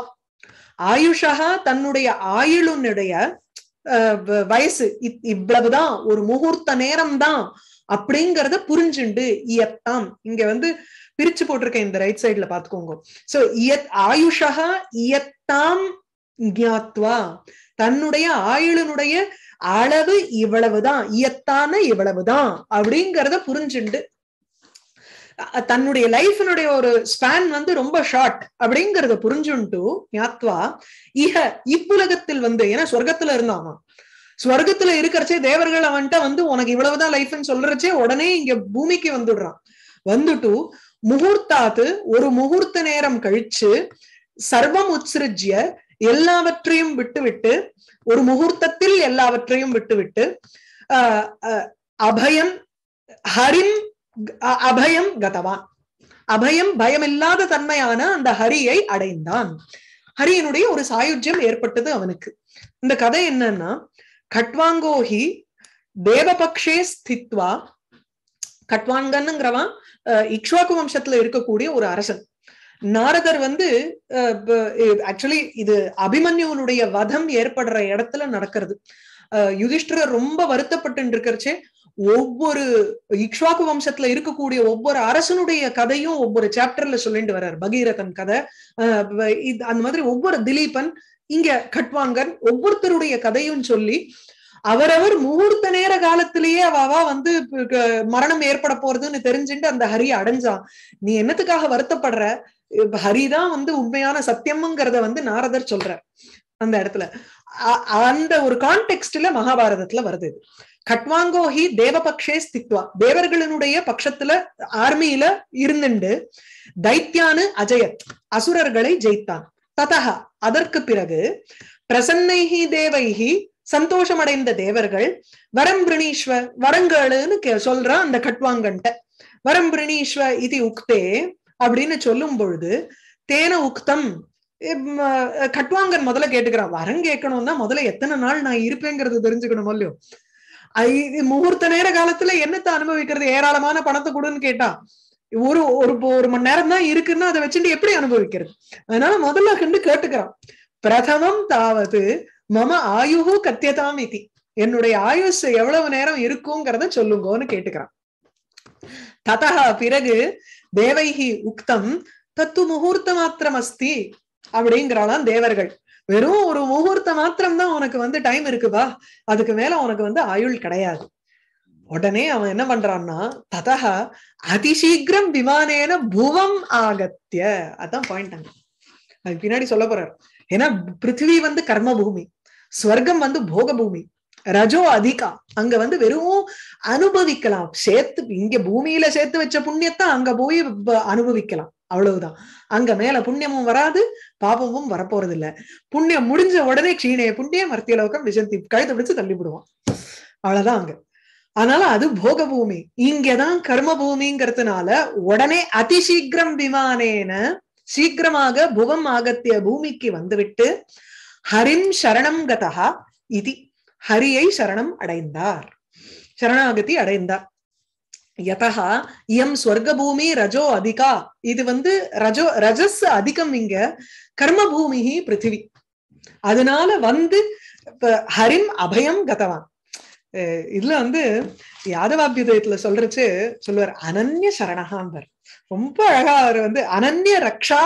ஆயுஷகா தன்னுடைய ஆயுளுனுடைய வயசு இவ்வளவுதான் ஒரு முகூர்த்த நேரம் தான் அப்படிங்கறத புரிஞ்சுண்டு இயத்தாம் இங்க வந்து பிரிச்சு போட்டிருக்கேன் இந்த ரைட் சைட்ல பாத்துக்கோங்க சோ இயத் ஆயுஷகா இயத்தாம் ஞாத்வா தன்னுடைய ஆயுளனுடைய அளவு இவ்வளவுதான் இயத்தான இவ்வளவுதான் அப்படிங்கறத புரிஞ்சுண்டு தன்னுடைய லைஃபினுடைய ஒரு ஸ்பேன் வந்து ரொம்ப ஷார்ட் அப்படிங்கறத புரிஞ்சுண்டு ஞாத்வா இஹ இப்புலகத்தில் வந்து ஏன்னா சொர்க்கத்துல இருந்தாமா ஸ்வர்க்கத்துல இருக்கிறச்சே தேவர்கள் அவன்கிட்ட வந்து உனக்கு இவ்வளவுதான் லைஃப்னு சொல்றச்சே உடனே இங்க பூமிக்கு வந்துடுறான் வந்துட்டு முகூர்த்தாத்து ஒரு முகூர்த்த நேரம் கழிச்சு சர்வம் உத்சிருஜ்ய எல்லாவற்றையும் விட்டுவிட்டு ஒரு முகூர்த்தத்தில் எல்லாவற்றையும் விட்டுவிட்டு அபயம் ஹரின் அபயம் கதவான் அபயம் பயமில்லாத தன்மையான அந்த ஹரியை அடைந்தான் ஹரியனுடைய ஒரு சாயுஜ்யம் ஏற்பட்டது அவனுக்கு இந்த கதை என்னன்னா கட்வாங்கோஹி தேவபக்ஷே ஸ்தித்வா கட்வாங்கன்னுங்கிறவன் இக்ஷ்வாக்கு வம்சத்துல இருக்கக்கூடிய ஒரு அரசன் நாரதர் வந்து ஆக்சுவலி இது அபிமன்யுனுடைய வதம் ஏற்படுற இடத்துல நடக்கிறது யுதிஷ்டரர் ரொம்ப வருத்தப்பட்டு இருக்கிறச்சே ஒவ்வொரு இக்ஷ்வாக்கு வம்சத்துல இருக்கக்கூடிய ஒவ்வொரு அரசனுடைய கதையும் ஒவ்வொரு சாப்டர்ல சொல்லிட்டு வர்றார் பகீரதன் கதை அந்த மாதிரி ஒவ்வொரு திலீபன் இங்க கட்வாங்கன் ஒவ்வொருத்தருடைய கதையும் சொல்லி அவரவர் முகூர்த்த நேர காலத்திலேயே அவாவா வந்து மரணம் ஏற்பட போறதுன்னு தெரிஞ்சுட்டு அந்த ஹரி அடைஞ்சான் நீ என்னத்துக்காக வருத்தப்படுற ஹரிதான் வந்து உண்மையான சத்தியம்ங்கிறத வந்து நாரதர் சொல்றார் அந்த இடத்துல அந்த ஒரு கான்டெக்ட்ல மகாபாரதத்துல வருது இது கட்வாங்கோஹி தேவபக்ஷே ஸ்தித்வா தேவர்களினுடைய பட்சத்துல ஆர்மியில இருந்துண்டு தைத்தியானு அஜயத் அசுரர்களை ஜெயித்தான் ததஹா அதற்கு பிறகு பிரசன்னைஹி தேவைஹி சந்தோஷமடைந்த தேவர்கள் வரம் பிரணீஸ்வ வரங்கள்னு சொல்றான் அந்த கட்வாங்கன்ட்ட வரம் பிரணீஸ்வ இது உக்தே அப்படின்னு சொல்லும் பொழுது தேன உக்தம் கட்வாங்கன் முதல்ல கேட்டுக்கிறான் வரம் கேட்கணும்னா முதல்ல எத்தனை நாள் நான் இருப்பேங்கிறது தெரிஞ்சுக்கணும் இல்லையோ முகூர்த்த நேர காலத்துல என்னத்தை அனுபவிக்கிறது ஏராளமான பணத்தை கொடுன்னு கேட்டான் ஒரு ஒரு ஒரு மணி நேரம் தான் இருக்குன்னா அதை வச்சுட்டு எப்படி அனுபவிக்கிறது அதனால முதல்ல கண்டு கேட்டுக்கிறான் பிரதமம் தாவது மம ஆயுகு கத்தியதாம் இதி என்னுடைய ஆயுஷ் எவ்வளவு நேரம் இருக்குங்கிறத சொல்லுங்கன்னு கேட்டுக்கிறான் ததா பிறகு தேவைகி உக்தம் தத்து முகூர்த்த மாத்திரம் அஸ்தி அப்படிங்கிறாளாம் தேவர்கள் வெறும் ஒரு முகூர்த்த மாத்திரம் தான் உனக்கு வந்து டைம் இருக்குவா அதுக்கு மேல உனக்கு வந்து ஆயுள் கிடையாது உடனே அவன் என்ன பண்றான்னா ததா அதிசீக்கிரம் விமானேன புவம் ஆகத்திய அதான் பாயிண்ட் அங்க அது பின்னாடி சொல்ல போறாரு ஏன்னா பிருத்திவி வந்து கர்ம பூமி ஸ்வர்க்கம் வந்து போக பூமி ரஜோ அதிகா அங்க வந்து வெறும் அனுபவிக்கலாம் சேர்த்து இங்க பூமியில சேர்த்து வச்ச புண்ணியத்தை அங்க போய் அனுபவிக்கலாம் அவ்வளவுதான் அங்க மேல புண்ணியமும் வராது பாபமும் வரப்போறது இல்ல புண்ணியம் முடிஞ்ச உடனே கீணைய புண்ணிய மர்த்தியலோகம் விஜந்தி கழுத்தை பிடிச்சு தள்ளிவிடுவான் அவ்வளவுதான் அங்க அதனால அது போக பூமி இங்கதான் கர்ம பூமிங்கிறதுனால உடனே அதிசீக்கிரம் விமானேன சீக்கிரமாக புவம் ஆகத்திய பூமிக்கு வந்துவிட்டு ஹரிம் சரணம் கதா இது ஹரியை சரணம் அடைந்தார் சரணாகதி அடைந்தார் யதா இயம் ஸ்வர்கபூமி ரஜோ அதிகா இது வந்து ரஜோ ரஜஸ் அதிகம் இங்க கர்மபூமி பிருத்திவி அதனால வந்து ஹரிம் அபயம் கதவான் இதுல வந்து யாதவாபியுதயத்துல சொல்றச்சு சொல்லுவார் அனன்ய சரணகாம்பர் ரொம்ப அழகா அவர் வந்து அனன்ய ரக்ஷா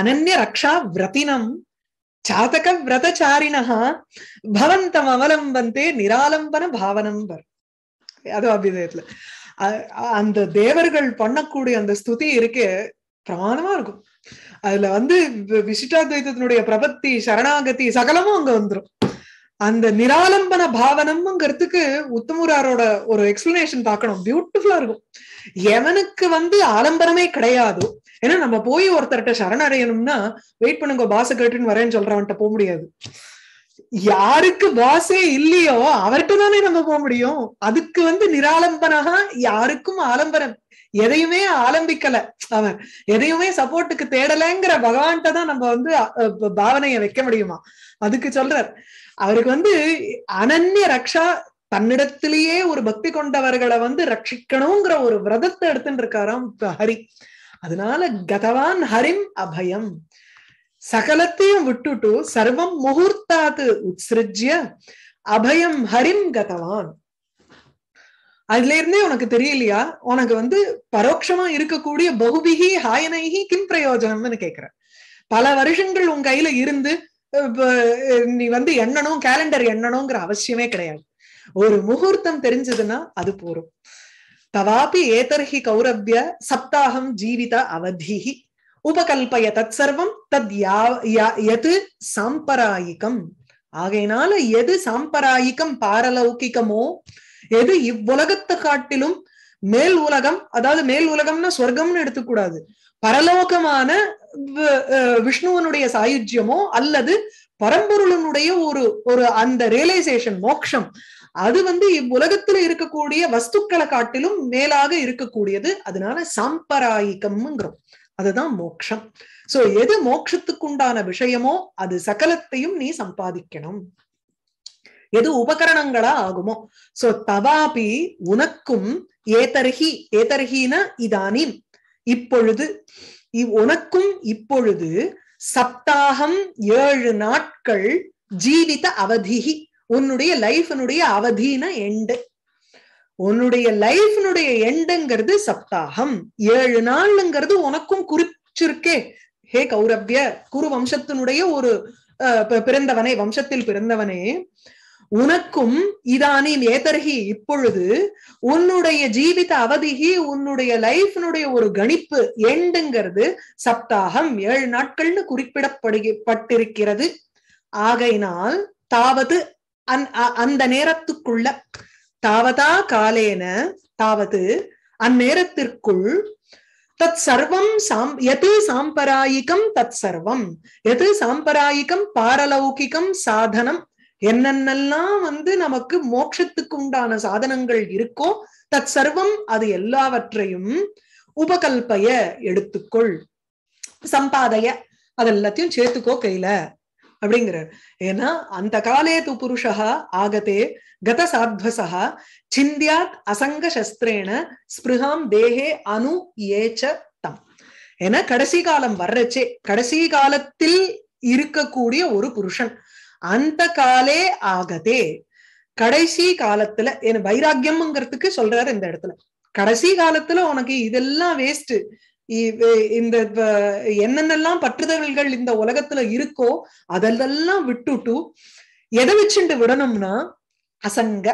அனன்ய ரக்ஷா விரதினம் சாதக விரதச்சாரிணா பவந்தம் அவலம்பந்தே நிராலம்பன பாவனம் வரும் அது அபிதயத்துல அந்த தேவர்கள் பண்ணக்கூடிய அந்த ஸ்துதி இருக்கே பிரமாணமா இருக்கும் அதுல வந்து விசிஷ்டாத்வைத்தினுடைய பிரபத்தி சரணாகதி சகலமும் அங்க வந்துடும் அந்த நிராலம்பன பாவனம்ங்கிறதுக்கு உத்தமூராரோட ஒரு எக்ஸ்பிளனேஷன் பார்க்கணும் பியூட்டிஃபுல்லா இருக்கும் எவனுக்கு வந்து ஆலம்பரமே கிடையாதோ ஏன்னா நம்ம போய் ஒருத்தர்கிட்ட சரணடையணும்னா வெயிட் பண்ணுங்க பாச கேட்டுன்னு வரேன்னு சொல்றவன்ட்ட போக முடியாது யாருக்கு பாசே இல்லையோ அவர்கிட்ட தானே நம்ம போக முடியும் அதுக்கு வந்து நிராலம்பனாக யாருக்கும் ஆலம்பரம் எதையுமே ஆலம்பிக்கல அவர் எதையுமே சப்போர்ட்டுக்கு தேடலைங்கிற பகவான்கிட்ட தான் நம்ம வந்து பாவனையை வைக்க முடியுமா அதுக்கு சொல்றார் அவருக்கு வந்து அனன்ய ரக்ஷா தன்னிடத்திலேயே ஒரு பக்தி கொண்டவர்களை வந்து ரட்சிக்கணுங்கிற ஒரு விரதத்தை எடுத்துட்டு இருக்காராம் ஹரி அதனால கதவான் ஹரிம் அபயம் சகலத்தையும் விட்டுட்டு சர்வம் முகூர்த்தாத்து உத்ஸ்ருஜ்ய அபயம் ஹரிம் கதவான் அதுல இருந்தே உனக்கு தெரியலையா உனக்கு வந்து பரோட்சமா இருக்கக்கூடிய பகுபிகி ஹாயனைகி கிம் பிரயோஜனம்னு கேக்குற பல வருஷங்கள் உன் கையில இருந்து நீ வந்து எண்ணணும் கேலண்டர் எண்ணணுங்கிற அவசியமே கிடையாது ஒரு முகூர்த்தம் தெரிஞ்சதுன்னா அது போரும் தவாபி ஏதர்ஹி கௌரவ்ய சப்தாகம் ஜீவித அவதிஹி உபகல்பய தத் சர்வம் தத் எது சாம்பராயிகம் ஆகையினால எது சாம்பராயிகம் பாரலௌகிகமோ எது இவ்வுலகத்தை காட்டிலும் மேல் உலகம் அதாவது மேல் உலகம்னா சொர்க்கம்னு எடுத்துக்கூடாது பரலோகமான விஷ்ணுவனுடைய சாயுஜ்யமோ அல்லது பரம்பொருளனுடைய ஒரு ஒரு அந்த ரியலைசேஷன் மோக்ஷம் அது வந்து இவ்வுலகத்துல இருக்கக்கூடிய வஸ்துக்களை காட்டிலும் மேலாக இருக்கக்கூடியது அதனால சாம்பராயிகம்ங்கிறோம் அதுதான் மோக்ஷம் சோ எது மோக்ஷத்துக்குண்டான விஷயமோ அது சகலத்தையும் நீ சம்பாதிக்கணும் எது உபகரணங்களா ஆகுமோ சோ தவாபி உனக்கும் ஏதர்ஹி ஏதர்கின இதானின் இப்பொழுது உனக்கும் இப்பொழுது சப்தாகம் ஏழு நாட்கள் ஜீவித அவதிகி உன்னுடைய லைஃபினுடைய அவதினா எண்டு உன்னுடைய லைஃபினுடைய எண்டுங்கிறது சப்தாகம் ஏழு நாள்ங்கிறது உனக்கும் குறிச்சிருக்கே ஹே கௌரவ்ய குரு வம்சத்தினுடைய ஒரு பிறந்தவனே வம்சத்தில் பிறந்தவனே உனக்கும் இதானின் ஏதர்கி இப்பொழுது உன்னுடைய ஜீவித அவதிகி உன்னுடைய லைஃபினுடைய ஒரு கணிப்பு எண்டுங்கிறது சப்தாகம் ஏழு நாட்கள்னு குறிப்பிடப்படுகி பட்டிருக்கிறது ஆகையினால் தாவது அந் அந்த நேரத்துக்குள்ள தாவதா காலேன தாவது அந்நேரத்திற்குள் தத் சர்வம் சாம் எது சாம்பராயிகம் தத் சர்வம் எது சாம்பராயிகம் பாரலௌகிகம் சாதனம் என்னென்னெல்லாம் வந்து நமக்கு மோட்சத்துக்கு உண்டான சாதனங்கள் இருக்கோ தத் சர்வம் அது எல்லாவற்றையும் உபகல்பய எடுத்துக்கொள் சம்பாதைய அதெல்லாத்தையும் சேர்த்துக்கோ கையில அப்படிங்கிறார் ஏன்னா அந்த காலே து புருஷா ஆகத்தே கத சாத்வசா சிந்தியாத் அசங்க சஸ்திரேன ஸ்பிருகாம் தேகே அணு ஏச்ச தம் ஏன்னா கடைசி காலம் வர்றச்சே கடைசி காலத்தில் இருக்கக்கூடிய ஒரு புருஷன் அந்த காலே ஆகதே கடைசி காலத்துல என் வைராக்கியம்ங்கிறதுக்கு சொல்றாரு இந்த இடத்துல கடைசி காலத்துல உனக்கு இதெல்லாம் வேஸ்ட் இந்த என்னென்னலாம் பற்றுதல்கள் இந்த உலகத்துல இருக்கோ அதெல்லாம் விட்டுட்டு எதை வச்சுட்டு விடணும்னா அசங்க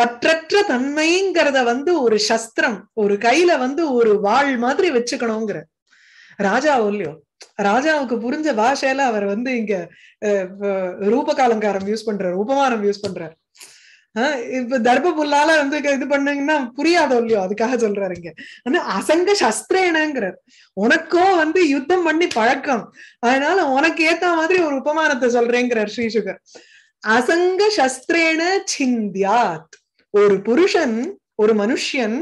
பற்றற்ற தன்மைங்கிறத வந்து ஒரு சஸ்திரம் ஒரு கையில வந்து ஒரு வாழ் மாதிரி வச்சுக்கணுங்கிற ராஜா இல்லையோ ராஜாவுக்கு புரிஞ்ச பாஷையில அவர் வந்து இங்க ரூபகாலங்காரம் யூஸ் பண்றாரு உபமானம் யூஸ் பண்றாரு இப்ப தர்ப புல்லால வந்து இது பண்ணுங்கன்னா புரியாதோ இல்லையோ அதுக்காக சொல்றாருங்க ஆனா அசங்க சஸ்திரேனங்கிறார் உனக்கும் வந்து யுத்தம் பண்ணி பழக்கம் அதனால உனக்கு ஏத்த மாதிரி ஒரு உபமானத்தை சொல்றேங்கிறார் ஸ்ரீசுகர் அசங்க சஸ்திரேன சிந்தியாத் ஒரு புருஷன் ஒரு மனுஷன்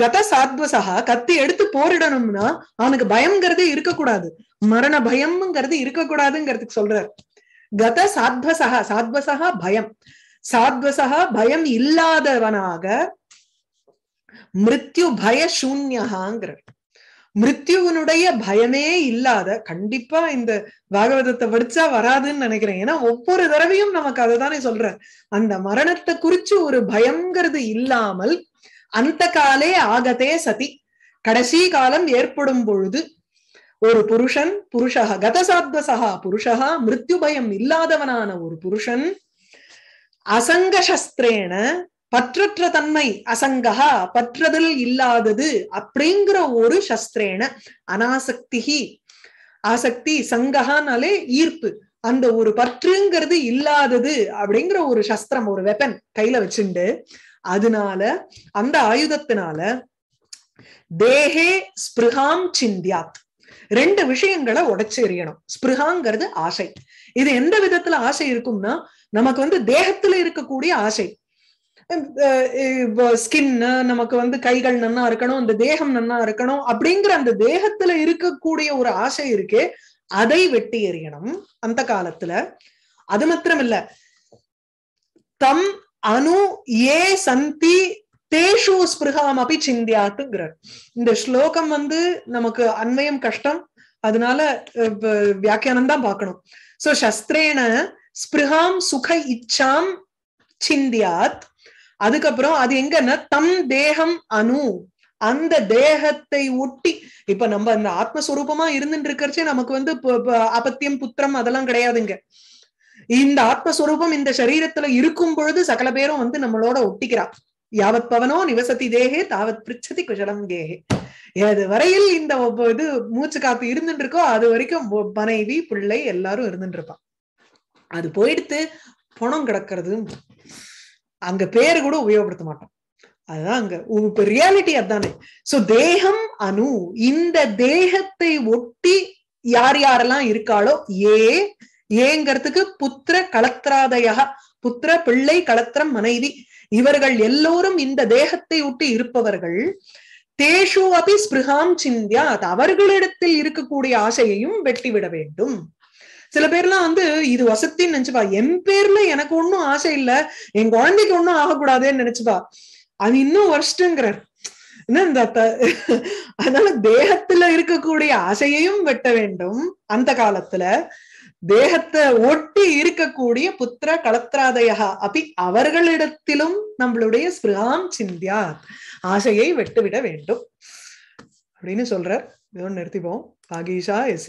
கத சாத்வசா கத்தி எடுத்து போரிடணும்னா அவனுக்கு பயம்ங்கிறதே இருக்கக்கூடாது மரண பயம்ங்கிறது இருக்கக்கூடாதுங்கிறதுக்கு சொல்றாரு கத சாத்வசா சாத்வசா பயம் சாத்வசகா பயம் இல்லாதவனாக மிருத்யு பய சூன்யகாங்கிறார் மிருத்யுவனுடைய பயமே இல்லாத கண்டிப்பா இந்த பாகவதத்தை படிச்சா வராதுன்னு நினைக்கிறேன் ஏன்னா ஒவ்வொரு தடவையும் நமக்கு அதை தானே சொல்ற அந்த மரணத்தை குறிச்சு ஒரு பயங்கிறது இல்லாமல் அந்த காலே ஆகதே சதி கடைசி காலம் ஏற்படும் பொழுது ஒரு புருஷன் புருஷா கதசாத்வசகா புருஷா மிருத்யு பயம் இல்லாதவனான ஒரு புருஷன் அசங்க சஸ்திரேன பற்றற்ற தன்மை அசங்கா பற்றதில் இல்லாதது அப்படிங்கிற ஒரு சஸ்திரேன அனாசக்தி ஆசக்தி சங்கஹானாலே ஈர்ப்பு அந்த ஒரு பற்றுங்கிறது இல்லாதது அப்படிங்கிற ஒரு சஸ்திரம் ஒரு வெப்பன் கையில வச்சுண்டு அதனால அந்த ஆயுதத்தினால தேஹே ஸ்பிருகாம் சிந்தியாத் ரெண்டு விஷயங்களை உடச்சு எறியணும் ஸ்பிருகாங்கிறது ஆசை இது எந்த விதத்துல ஆசை இருக்கும்னா நமக்கு வந்து தேகத்துல இருக்கக்கூடிய ஆசை ஸ்கின் நமக்கு வந்து கைகள் நன்னா இருக்கணும் அந்த தேகம் நன்னா இருக்கணும் அப்படிங்கிற அந்த தேகத்துல இருக்கக்கூடிய ஒரு ஆசை இருக்கு அதை வெட்டி எறியணும் அந்த காலத்துல அது மாத்திரம் இல்ல தம் அணு ஏ சந்தி தேஷு ஸ்பிருகாம் அப்படி சிந்தியாத்துங்கிறார் இந்த ஸ்லோகம் வந்து நமக்கு அண்மையும் கஷ்டம் அதனால வியாக்கியானம் தான் பார்க்கணும் சோ சஸ்திரேன ஸ்பிருகாம் சுக இச்சாம் சிந்தியாத் அதுக்கப்புறம் அது எங்கன்னா தம் தேகம் அணு அந்த தேகத்தை ஒட்டி இப்ப நம்ம அந்த ஆத்மஸ்வரூபமா இருந்துட்டு இருக்கிறச்சே நமக்கு வந்து அபத்தியம் புத்திரம் அதெல்லாம் கிடையாதுங்க இந்த ஆத்மஸ்வரூபம் இந்த சரீரத்துல இருக்கும் பொழுது சகல பேரும் வந்து நம்மளோட ஒட்டிக்கிறா யாவத் பவனோ நிவசதி தேகே தாவத் பிரிச்சதி குஷலம் கேகே எது வரையில் இந்த இது மூச்சு காத்து இருந்துட்டு இருக்கோ அது வரைக்கும் மனைவி பிள்ளை எல்லாரும் இருந்துட்டு இருப்பான் அது போயிடுத்து பணம் கிடக்கிறது அங்க பேரு கூட உபயோகப்படுத்த மாட்டோம் அதுதான் அங்க இப்ப ரியாலிட்டி அதுதானே சோ தேகம் அணு இந்த தேகத்தை ஒட்டி யார் யாரெல்லாம் இருக்காளோ ஏ ஏங்கிறதுக்கு புத்திர கலத்திராதையா புத்திர பிள்ளை கலத்திரம் மனைவி இவர்கள் எல்லோரும் இந்த தேகத்தை ஒட்டி இருப்பவர்கள் தேஷு அபி ஸ்பிருகாம் சிந்தியா அவர்களிடத்தில் இருக்கக்கூடிய ஆசையையும் வெட்டிவிட வேண்டும் சில பேர்லாம் வந்து இது வசத்தின்னு நினைச்சுப்பா என் பேர்ல எனக்கு ஒன்னும் ஆசை இல்ல என் குழந்தைக்கு ஒன்னும் ஆகக்கூடாதுன்னு நினைச்சுப்பா அது இன்னும் ஒர்ஸ்ட்டுங்கிறார் அதனால தேகத்துல இருக்கக்கூடிய ஆசையையும் வெட்ட வேண்டும் அந்த காலத்துல தேகத்தை ஒட்டி இருக்கக்கூடிய புத்திர கலத்ராதயா அப்படி அவர்களிடத்திலும் நம்மளுடைய ஸ்பிருகாம் சிந்தியா ஆசையை வெட்டுவிட வேண்டும் அப்படின்னு சொல்ற இதோடு நிறுத்திப்போம் பாகீஷா எஸ்